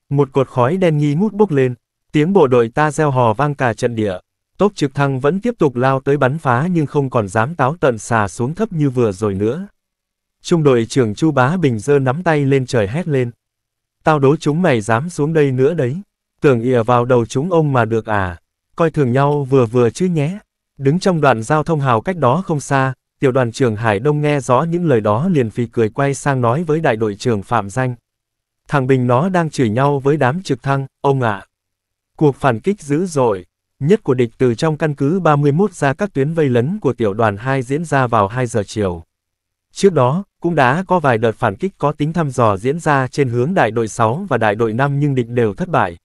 Một cột khói đen nghi ngút bốc lên, tiếng bộ đội ta gieo hò vang cả trận địa. Tốp trực thăng vẫn tiếp tục lao tới bắn phá nhưng không còn dám táo tận xà xuống thấp như vừa rồi nữa. Trung đội trưởng Chu Bá Bình dơ nắm tay lên trời hét lên. Tao đố chúng mày dám xuống đây nữa đấy. Tưởng ỉa vào đầu chúng ông mà được à. Coi thường nhau vừa vừa chứ nhé. Đứng trong đoạn giao thông hào cách đó không xa, tiểu đoàn trưởng Hải Đông nghe rõ những lời đó liền phì cười quay sang nói với đại đội trưởng Phạm Danh. Thằng Bình nó đang chửi nhau với đám trực thăng, ông ạ. À. Cuộc phản kích dữ dội, nhất của địch từ trong căn cứ 31 ra các tuyến vây lấn của tiểu đoàn 2 diễn ra vào 2 giờ chiều. Trước đó, cũng đã có vài đợt phản kích có tính thăm dò diễn ra trên hướng đại đội 6 và đại đội 5 nhưng địch đều thất bại.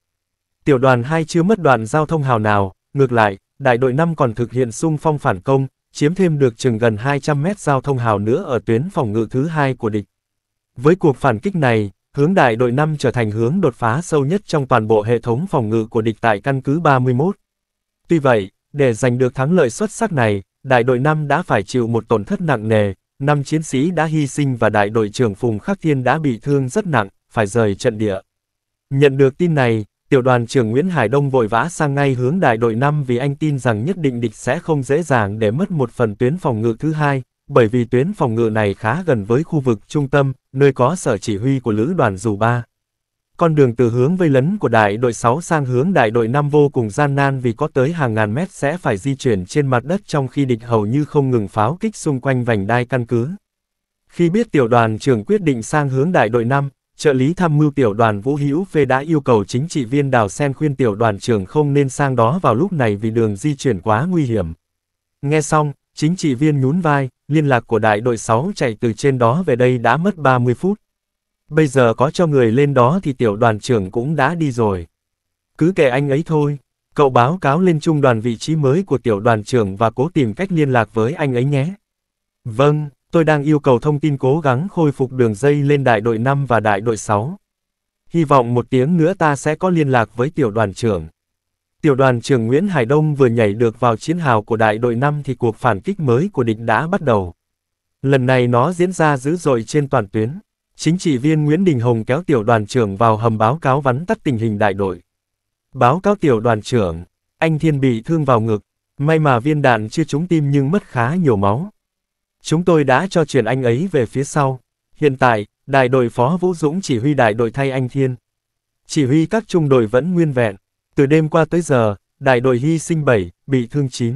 Tiểu đoàn 2 chưa mất đoạn giao thông hào nào, ngược lại, đại đội 5 còn thực hiện xung phong phản công, chiếm thêm được chừng gần 200 mét giao thông hào nữa ở tuyến phòng ngự thứ hai của địch. Với cuộc phản kích này, hướng đại đội 5 trở thành hướng đột phá sâu nhất trong toàn bộ hệ thống phòng ngự của địch tại căn cứ 31. Tuy vậy, để giành được thắng lợi xuất sắc này, đại đội 5 đã phải chịu một tổn thất nặng nề, 5 chiến sĩ đã hy sinh và đại đội trưởng Phùng Khắc Thiên đã bị thương rất nặng, phải rời trận địa. Nhận được tin này, tiểu đoàn trưởng Nguyễn Hải Đông vội vã sang ngay hướng đại đội 5 vì anh tin rằng nhất định địch sẽ không dễ dàng để mất một phần tuyến phòng ngự thứ hai, bởi vì tuyến phòng ngự này khá gần với khu vực trung tâm, nơi có sở chỉ huy của lữ đoàn dù 3. Con đường từ hướng vây lấn của đại đội 6 sang hướng đại đội 5 vô cùng gian nan vì có tới hàng ngàn mét sẽ phải di chuyển trên mặt đất trong khi địch hầu như không ngừng pháo kích xung quanh vành đai căn cứ. Khi biết tiểu đoàn trưởng quyết định sang hướng đại đội 5, Trợ lý tham mưu tiểu đoàn Vũ Hữu Phê đã yêu cầu chính trị viên Đào Sen khuyên tiểu đoàn trưởng không nên sang đó vào lúc này vì đường di chuyển quá nguy hiểm. Nghe xong, chính trị viên nhún vai, liên lạc của đại đội 6 chạy từ trên đó về đây đã mất 30 phút. Bây giờ có cho người lên đó thì tiểu đoàn trưởng cũng đã đi rồi. Cứ kệ anh ấy thôi, cậu báo cáo lên trung đoàn vị trí mới của tiểu đoàn trưởng và cố tìm cách liên lạc với anh ấy nhé. Vâng. Tôi đang yêu cầu thông tin cố gắng khôi phục đường dây lên đại đội 5 và đại đội 6. Hy vọng một tiếng nữa ta sẽ có liên lạc với tiểu đoàn trưởng. Tiểu đoàn trưởng Nguyễn Hải Đông vừa nhảy được vào chiến hào của đại đội 5 thì cuộc phản kích mới của địch đã bắt đầu. Lần này nó diễn ra dữ dội trên toàn tuyến. Chính trị viên Nguyễn Đình Hồng kéo tiểu đoàn trưởng vào hầm báo cáo vắn tắt tình hình đại đội. Báo cáo tiểu đoàn trưởng, anh Thiên bị thương vào ngực, may mà viên đạn chưa trúng tim nhưng mất khá nhiều máu. Chúng tôi đã cho truyền anh ấy về phía sau. Hiện tại, đại đội Phó Vũ Dũng chỉ huy đại đội thay anh Thiên. Chỉ huy các trung đội vẫn nguyên vẹn. Từ đêm qua tới giờ, đại đội hy sinh 7, bị thương 9.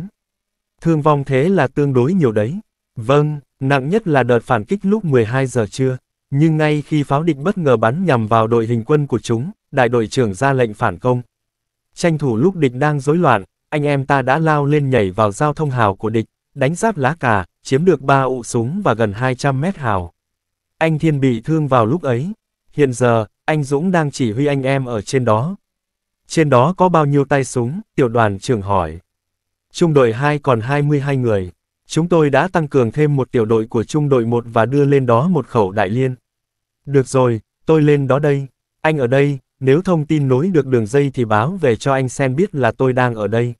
Thương vong thế là tương đối nhiều đấy. Vâng, nặng nhất là đợt phản kích lúc 12 giờ trưa. Nhưng ngay khi pháo địch bất ngờ bắn nhằm vào đội hình quân của chúng, đại đội trưởng ra lệnh phản công. Tranh thủ lúc địch đang rối loạn, anh em ta đã lao lên nhảy vào giao thông hào của địch, đánh giáp lá cà, chiếm được ba ụ súng và gần 200 mét hào. Anh Thiên bị thương vào lúc ấy. Hiện giờ, anh Dũng đang chỉ huy anh em ở trên đó. Trên đó có bao nhiêu tay súng, tiểu đoàn trưởng hỏi. Trung đội 2 còn 22 người. Chúng tôi đã tăng cường thêm một tiểu đội của trung đội 1 và đưa lên đó một khẩu đại liên. Được rồi, tôi lên đó đây. Anh ở đây, nếu thông tin nối được đường dây thì báo về cho anh Sen biết là tôi đang ở đây.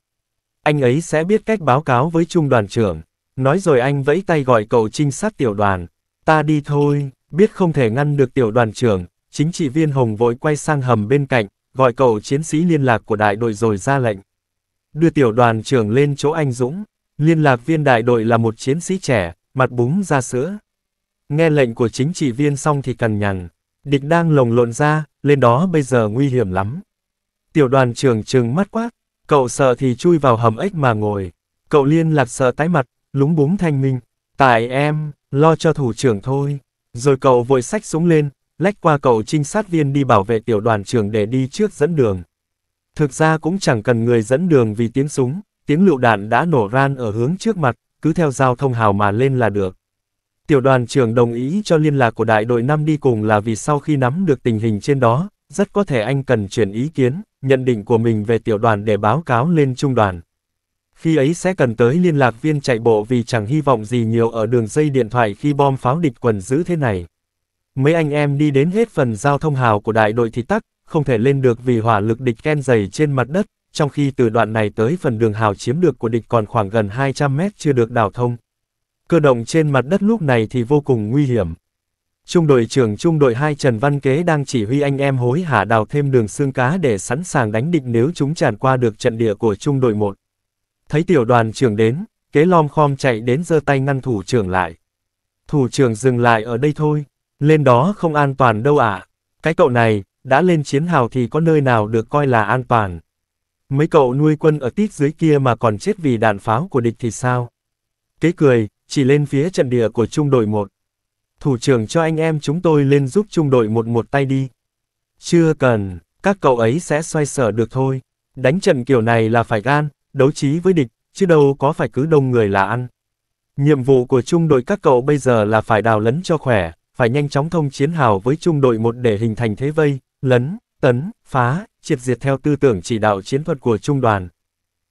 Anh ấy sẽ biết cách báo cáo với trung đoàn trưởng. Nói rồi anh vẫy tay gọi cậu trinh sát tiểu đoàn. Ta đi thôi, biết không thể ngăn được tiểu đoàn trưởng, chính trị viên Hồng vội quay sang hầm bên cạnh, gọi cậu chiến sĩ liên lạc của đại đội rồi ra lệnh. Đưa tiểu đoàn trưởng lên chỗ anh Dũng, liên lạc viên đại đội là một chiến sĩ trẻ, mặt búng ra sữa. Nghe lệnh của chính trị viên xong thì cằn nhằn, địch đang lồng lộn ra, lên đó bây giờ nguy hiểm lắm. Tiểu đoàn trưởng trừng mắt quát, cậu sợ thì chui vào hầm ếch mà ngồi, cậu liên lạc sợ tái mặt, lúng búng thanh minh, tại em, lo cho thủ trưởng thôi. Rồi cậu vội sách súng lên, lách qua cậu trinh sát viên đi bảo vệ tiểu đoàn trưởng để đi trước dẫn đường. Thực ra cũng chẳng cần người dẫn đường vì tiếng súng, tiếng lựu đạn đã nổ ran ở hướng trước mặt, cứ theo giao thông hào mà lên là được. Tiểu đoàn trưởng đồng ý cho liên lạc của đại đội 5 đi cùng là vì sau khi nắm được tình hình trên đó, rất có thể anh cần chuyển ý kiến, nhận định của mình về tiểu đoàn để báo cáo lên trung đoàn khi ấy sẽ cần tới liên lạc viên chạy bộ vì chẳng hy vọng gì nhiều ở đường dây điện thoại khi bom pháo địch quần giữ thế này. Mấy anh em đi đến hết phần giao thông hào của đại đội thì tắc, không thể lên được vì hỏa lực địch ken dày trên mặt đất, trong khi từ đoạn này tới phần đường hào chiếm được của địch còn khoảng gần 200 mét chưa được đào thông. Cơ động trên mặt đất lúc này thì vô cùng nguy hiểm. Trung đội trưởng trung đội 2 Trần Văn Kế đang chỉ huy anh em hối hả đào thêm đường xương cá để sẵn sàng đánh địch nếu chúng tràn qua được trận địa của trung đội 1. Thấy tiểu đoàn trưởng đến, kế lom khom chạy đến giơ tay ngăn thủ trưởng lại. Thủ trưởng dừng lại ở đây thôi, lên đó không an toàn đâu ạ. À. Cái cậu này, đã lên chiến hào thì có nơi nào được coi là an toàn. Mấy cậu nuôi quân ở tít dưới kia mà còn chết vì đạn pháo của địch thì sao? Kế cười, chỉ lên phía trận địa của trung đội 1. Thủ trưởng cho anh em chúng tôi lên giúp trung đội 1 một tay đi. Chưa cần, các cậu ấy sẽ xoay sở được thôi. Đánh trận kiểu này là phải gan, đấu trí với địch, chứ đâu có phải cứ đông người là ăn. Nhiệm vụ của trung đội các cậu bây giờ là phải đào lấn cho khỏe, phải nhanh chóng thông chiến hào với trung đội một để hình thành thế vây, lấn, tấn, phá, triệt diệt theo tư tưởng chỉ đạo chiến thuật của trung đoàn.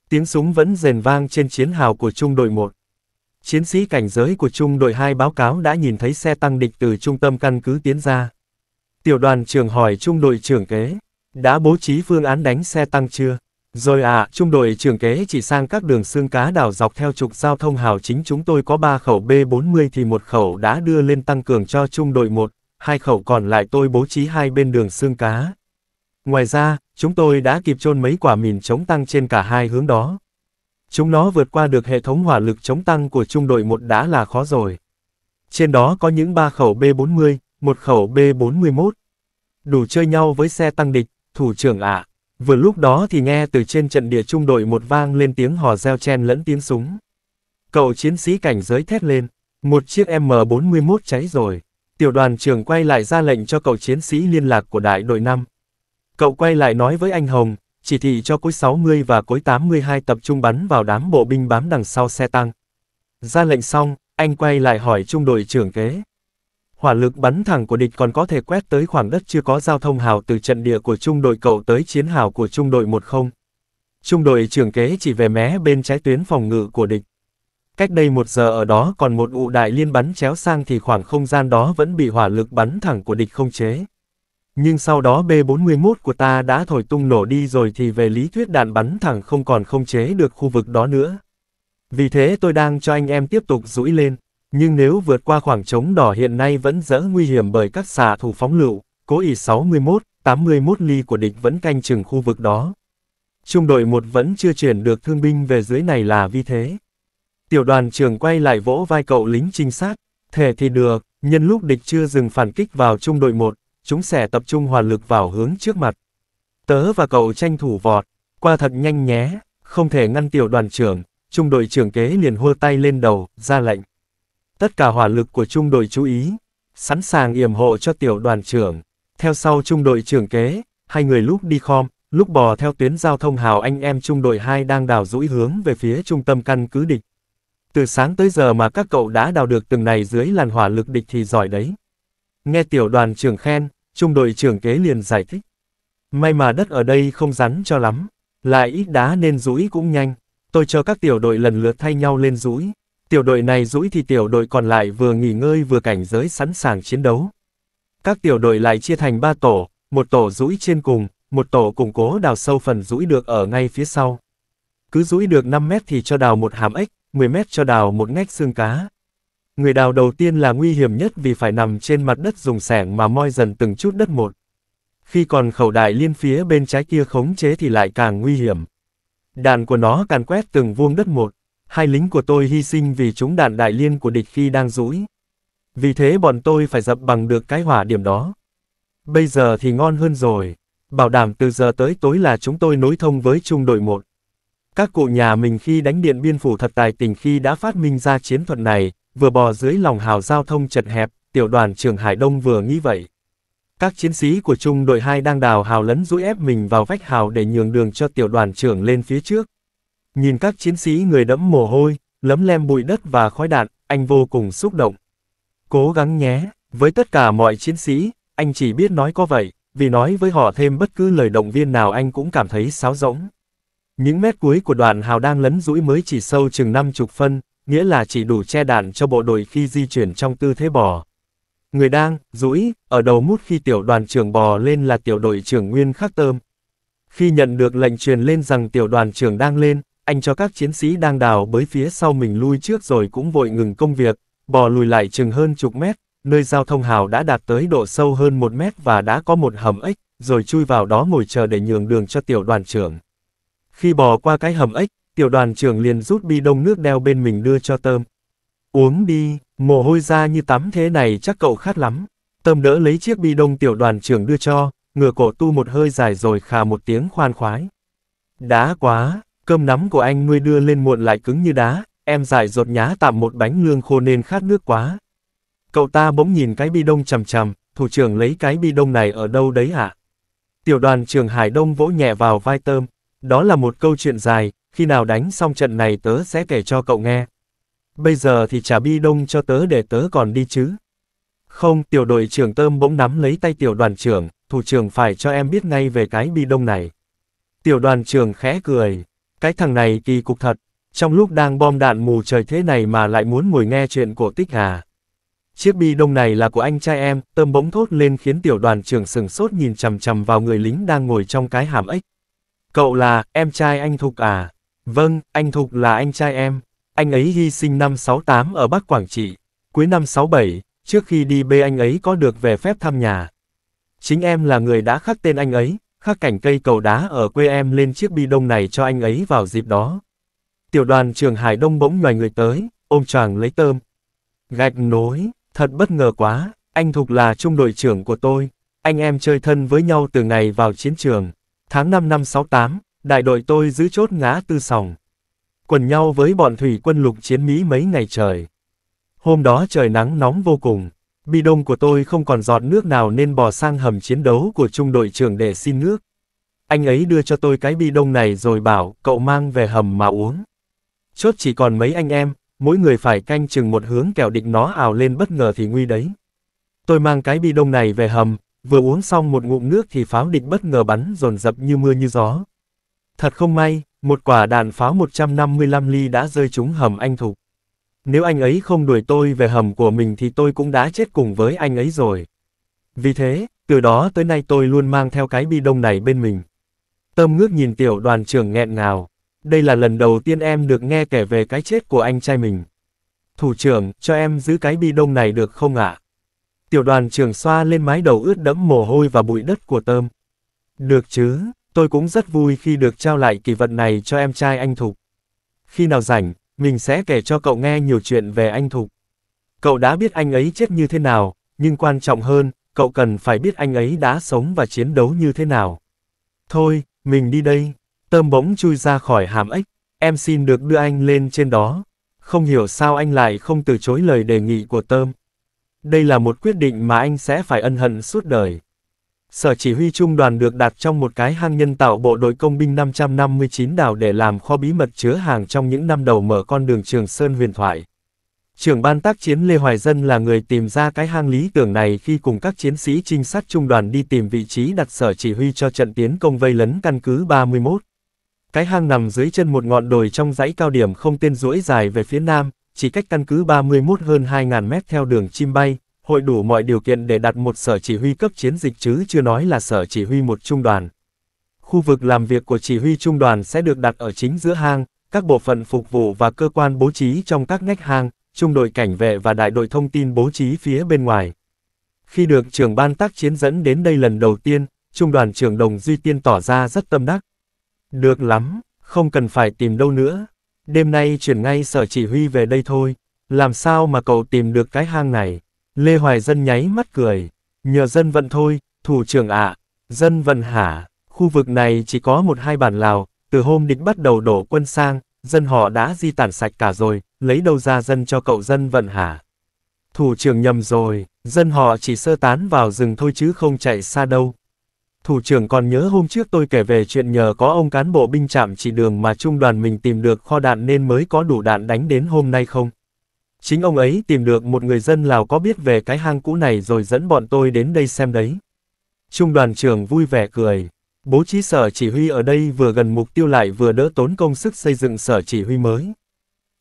Tiếng súng vẫn rền vang trên chiến hào của trung đội 1. Chiến sĩ cảnh giới của trung đội 2 báo cáo đã nhìn thấy xe tăng địch từ trung tâm căn cứ tiến ra. Tiểu đoàn trưởng hỏi trung đội trưởng kế, đã bố trí phương án đánh xe tăng chưa? Rồi ạ, à, trung đội trưởng kế chỉ sang các đường xương cá đảo dọc theo trục giao thông hào chính chúng tôi có 3 khẩu B40 thì một khẩu đã đưa lên tăng cường cho trung đội 1, hai khẩu còn lại tôi bố trí hai bên đường xương cá. Ngoài ra, chúng tôi đã kịp chôn mấy quả mìn chống tăng trên cả hai hướng đó. Chúng nó vượt qua được hệ thống hỏa lực chống tăng của trung đội 1 đã là khó rồi. Trên đó có những ba khẩu B40, một khẩu B41. Đủ chơi nhau với xe tăng địch, thủ trưởng ạ. À. Vừa lúc đó thì nghe từ trên trận địa trung đội một vang lên tiếng hò reo chen lẫn tiếng súng. Cậu chiến sĩ cảnh giới thét lên, một chiếc M41 cháy rồi. Tiểu đoàn trưởng quay lại ra lệnh cho cậu chiến sĩ liên lạc của đại đội 5. Cậu quay lại nói với anh Hồng, chỉ thị cho cối 60 và cối 82 tập trung bắn vào đám bộ binh bám đằng sau xe tăng. Ra lệnh xong, anh quay lại hỏi trung đội trưởng kế hỏa lực bắn thẳng của địch còn có thể quét tới khoảng đất chưa có giao thông hào từ trận địa của trung đội cậu tới chiến hào của trung đội 10. Trung đội trưởng kế chỉ về mé bên trái tuyến phòng ngự của địch. Cách đây một giờ ở đó còn một ụ đại liên bắn chéo sang thì khoảng không gian đó vẫn bị hỏa lực bắn thẳng của địch không chế. Nhưng sau đó B-41 của ta đã thổi tung nổ đi rồi thì về lý thuyết đạn bắn thẳng không còn không chế được khu vực đó nữa. Vì thế tôi đang cho anh em tiếp tục rũi lên nhưng nếu vượt qua khoảng trống đỏ hiện nay vẫn dỡ nguy hiểm bởi các xạ thủ phóng lựu, cố ý 61, 81 ly của địch vẫn canh chừng khu vực đó. Trung đội 1 vẫn chưa chuyển được thương binh về dưới này là vì thế. Tiểu đoàn trưởng quay lại vỗ vai cậu lính trinh sát, thể thì được, nhân lúc địch chưa dừng phản kích vào trung đội 1, chúng sẽ tập trung hoàn lực vào hướng trước mặt. Tớ và cậu tranh thủ vọt, qua thật nhanh nhé, không thể ngăn tiểu đoàn trưởng, trung đội trưởng kế liền hô tay lên đầu, ra lệnh. Tất cả hỏa lực của trung đội chú ý, sẵn sàng yểm hộ cho tiểu đoàn trưởng. Theo sau trung đội trưởng kế, hai người lúc đi khom, lúc bò theo tuyến giao thông hào anh em trung đội 2 đang đào rũi hướng về phía trung tâm căn cứ địch. Từ sáng tới giờ mà các cậu đã đào được từng này dưới làn hỏa lực địch thì giỏi đấy. Nghe tiểu đoàn trưởng khen, trung đội trưởng kế liền giải thích. May mà đất ở đây không rắn cho lắm, lại ít đá nên rũi cũng nhanh. Tôi cho các tiểu đội lần lượt thay nhau lên rũi, Tiểu đội này rũi thì tiểu đội còn lại vừa nghỉ ngơi vừa cảnh giới sẵn sàng chiến đấu. Các tiểu đội lại chia thành ba tổ, một tổ rũi trên cùng, một tổ củng cố đào sâu phần rũi được ở ngay phía sau. Cứ rũi được 5 mét thì cho đào một hàm ếch, 10 mét cho đào một ngách xương cá. Người đào đầu tiên là nguy hiểm nhất vì phải nằm trên mặt đất dùng sẻng mà moi dần từng chút đất một. Khi còn khẩu đại liên phía bên trái kia khống chế thì lại càng nguy hiểm. Đàn của nó càn quét từng vuông đất một. Hai lính của tôi hy sinh vì chúng đạn đại liên của địch khi đang rũi. Vì thế bọn tôi phải dập bằng được cái hỏa điểm đó. Bây giờ thì ngon hơn rồi. Bảo đảm từ giờ tới tối là chúng tôi nối thông với trung đội 1. Các cụ nhà mình khi đánh điện biên phủ thật tài tình khi đã phát minh ra chiến thuật này, vừa bò dưới lòng hào giao thông chật hẹp, tiểu đoàn trưởng Hải Đông vừa nghĩ vậy. Các chiến sĩ của trung đội 2 đang đào hào lấn rũi ép mình vào vách hào để nhường đường cho tiểu đoàn trưởng lên phía trước, Nhìn các chiến sĩ người đẫm mồ hôi, lấm lem bụi đất và khói đạn, anh vô cùng xúc động. Cố gắng nhé, với tất cả mọi chiến sĩ, anh chỉ biết nói có vậy, vì nói với họ thêm bất cứ lời động viên nào anh cũng cảm thấy sáo rỗng. Những mét cuối của đoàn hào đang lấn rũi mới chỉ sâu chừng 50 phân, nghĩa là chỉ đủ che đạn cho bộ đội khi di chuyển trong tư thế bò. Người đang, rũi, ở đầu mút khi tiểu đoàn trưởng bò lên là tiểu đội trưởng Nguyên Khắc Tơm. Khi nhận được lệnh truyền lên rằng tiểu đoàn trưởng đang lên, anh cho các chiến sĩ đang đào bới phía sau mình lui trước rồi cũng vội ngừng công việc, bò lùi lại chừng hơn chục mét, nơi giao thông hào đã đạt tới độ sâu hơn một mét và đã có một hầm ếch, rồi chui vào đó ngồi chờ để nhường đường cho tiểu đoàn trưởng. Khi bò qua cái hầm ếch, tiểu đoàn trưởng liền rút bi đông nước đeo bên mình đưa cho tôm. Uống đi, mồ hôi ra như tắm thế này chắc cậu khát lắm. Tôm đỡ lấy chiếc bi đông tiểu đoàn trưởng đưa cho, ngửa cổ tu một hơi dài rồi khà một tiếng khoan khoái. Đã quá, Cơm nắm của anh nuôi đưa lên muộn lại cứng như đá, em dại rột nhá tạm một bánh lương khô nên khát nước quá. Cậu ta bỗng nhìn cái bi đông chầm chầm, thủ trưởng lấy cái bi đông này ở đâu đấy hả? Tiểu đoàn trường Hải Đông vỗ nhẹ vào vai tôm. Đó là một câu chuyện dài, khi nào đánh xong trận này tớ sẽ kể cho cậu nghe. Bây giờ thì trả bi đông cho tớ để tớ còn đi chứ. Không, tiểu đội trưởng tôm bỗng nắm lấy tay tiểu đoàn trưởng, thủ trưởng phải cho em biết ngay về cái bi đông này. Tiểu đoàn trưởng khẽ cười. Cái thằng này kỳ cục thật, trong lúc đang bom đạn mù trời thế này mà lại muốn ngồi nghe chuyện của tích à. Chiếc bi đông này là của anh trai em, tôm bỗng thốt lên khiến tiểu đoàn trưởng sừng sốt nhìn chằm chằm vào người lính đang ngồi trong cái hàm ếch. Cậu là, em trai anh Thục à? Vâng, anh Thục là anh trai em. Anh ấy hy sinh năm 68 ở Bắc Quảng Trị. Cuối năm 67, trước khi đi bê anh ấy có được về phép thăm nhà. Chính em là người đã khắc tên anh ấy, khắc cảnh cây cầu đá ở quê em lên chiếc bi đông này cho anh ấy vào dịp đó. Tiểu đoàn trường Hải Đông bỗng ngoài người tới, ôm choàng lấy tôm Gạch nối, thật bất ngờ quá, anh Thục là trung đội trưởng của tôi, anh em chơi thân với nhau từ ngày vào chiến trường. Tháng 5 năm 68, đại đội tôi giữ chốt ngã tư sòng. Quần nhau với bọn thủy quân lục chiến Mỹ mấy ngày trời. Hôm đó trời nắng nóng vô cùng, Bi đông của tôi không còn giọt nước nào nên bò sang hầm chiến đấu của trung đội trưởng để xin nước. Anh ấy đưa cho tôi cái bi đông này rồi bảo, cậu mang về hầm mà uống. Chốt chỉ còn mấy anh em, mỗi người phải canh chừng một hướng kẻo địch nó ảo lên bất ngờ thì nguy đấy. Tôi mang cái bi đông này về hầm, vừa uống xong một ngụm nước thì pháo địch bất ngờ bắn dồn dập như mưa như gió. Thật không may, một quả đạn pháo 155 ly đã rơi trúng hầm anh Thục. Nếu anh ấy không đuổi tôi về hầm của mình thì tôi cũng đã chết cùng với anh ấy rồi. Vì thế, từ đó tới nay tôi luôn mang theo cái bi đông này bên mình. Tâm ngước nhìn tiểu đoàn trưởng nghẹn ngào. Đây là lần đầu tiên em được nghe kể về cái chết của anh trai mình. Thủ trưởng, cho em giữ cái bi đông này được không ạ? Tiểu đoàn trưởng xoa lên mái đầu ướt đẫm mồ hôi và bụi đất của Tôm. Được chứ, tôi cũng rất vui khi được trao lại kỳ vật này cho em trai anh Thục. Khi nào rảnh, mình sẽ kể cho cậu nghe nhiều chuyện về anh Thục. Cậu đã biết anh ấy chết như thế nào, nhưng quan trọng hơn, cậu cần phải biết anh ấy đã sống và chiến đấu như thế nào. Thôi, mình đi đây. Tơm bỗng chui ra khỏi hàm ếch, em xin được đưa anh lên trên đó. Không hiểu sao anh lại không từ chối lời đề nghị của Tơm. Đây là một quyết định mà anh sẽ phải ân hận suốt đời sở chỉ huy trung đoàn được đặt trong một cái hang nhân tạo bộ đội công binh 559 đảo để làm kho bí mật chứa hàng trong những năm đầu mở con đường Trường Sơn huyền thoại. Trưởng ban tác chiến Lê Hoài Dân là người tìm ra cái hang lý tưởng này khi cùng các chiến sĩ trinh sát trung đoàn đi tìm vị trí đặt sở chỉ huy cho trận tiến công vây lấn căn cứ 31. Cái hang nằm dưới chân một ngọn đồi trong dãy cao điểm không tên duỗi dài về phía nam, chỉ cách căn cứ 31 hơn 2.000 mét theo đường chim bay, hội đủ mọi điều kiện để đặt một sở chỉ huy cấp chiến dịch chứ chưa nói là sở chỉ huy một trung đoàn. Khu vực làm việc của chỉ huy trung đoàn sẽ được đặt ở chính giữa hang, các bộ phận phục vụ và cơ quan bố trí trong các ngách hang, trung đội cảnh vệ và đại đội thông tin bố trí phía bên ngoài. Khi được trưởng ban tác chiến dẫn đến đây lần đầu tiên, trung đoàn trưởng Đồng Duy Tiên tỏ ra rất tâm đắc. Được lắm, không cần phải tìm đâu nữa. Đêm nay chuyển ngay sở chỉ huy về đây thôi, làm sao mà cậu tìm được cái hang này? Lê Hoài Dân nháy mắt cười. Nhờ dân vận thôi, thủ trưởng ạ, à, dân vận hả, khu vực này chỉ có một hai bản Lào, từ hôm địch bắt đầu đổ quân sang, dân họ đã di tản sạch cả rồi, lấy đâu ra dân cho cậu dân vận hả. Thủ trưởng nhầm rồi, dân họ chỉ sơ tán vào rừng thôi chứ không chạy xa đâu. Thủ trưởng còn nhớ hôm trước tôi kể về chuyện nhờ có ông cán bộ binh chạm chỉ đường mà trung đoàn mình tìm được kho đạn nên mới có đủ đạn đánh đến hôm nay không? Chính ông ấy tìm được một người dân Lào có biết về cái hang cũ này rồi dẫn bọn tôi đến đây xem đấy. Trung đoàn trưởng vui vẻ cười. Bố trí sở chỉ huy ở đây vừa gần mục tiêu lại vừa đỡ tốn công sức xây dựng sở chỉ huy mới.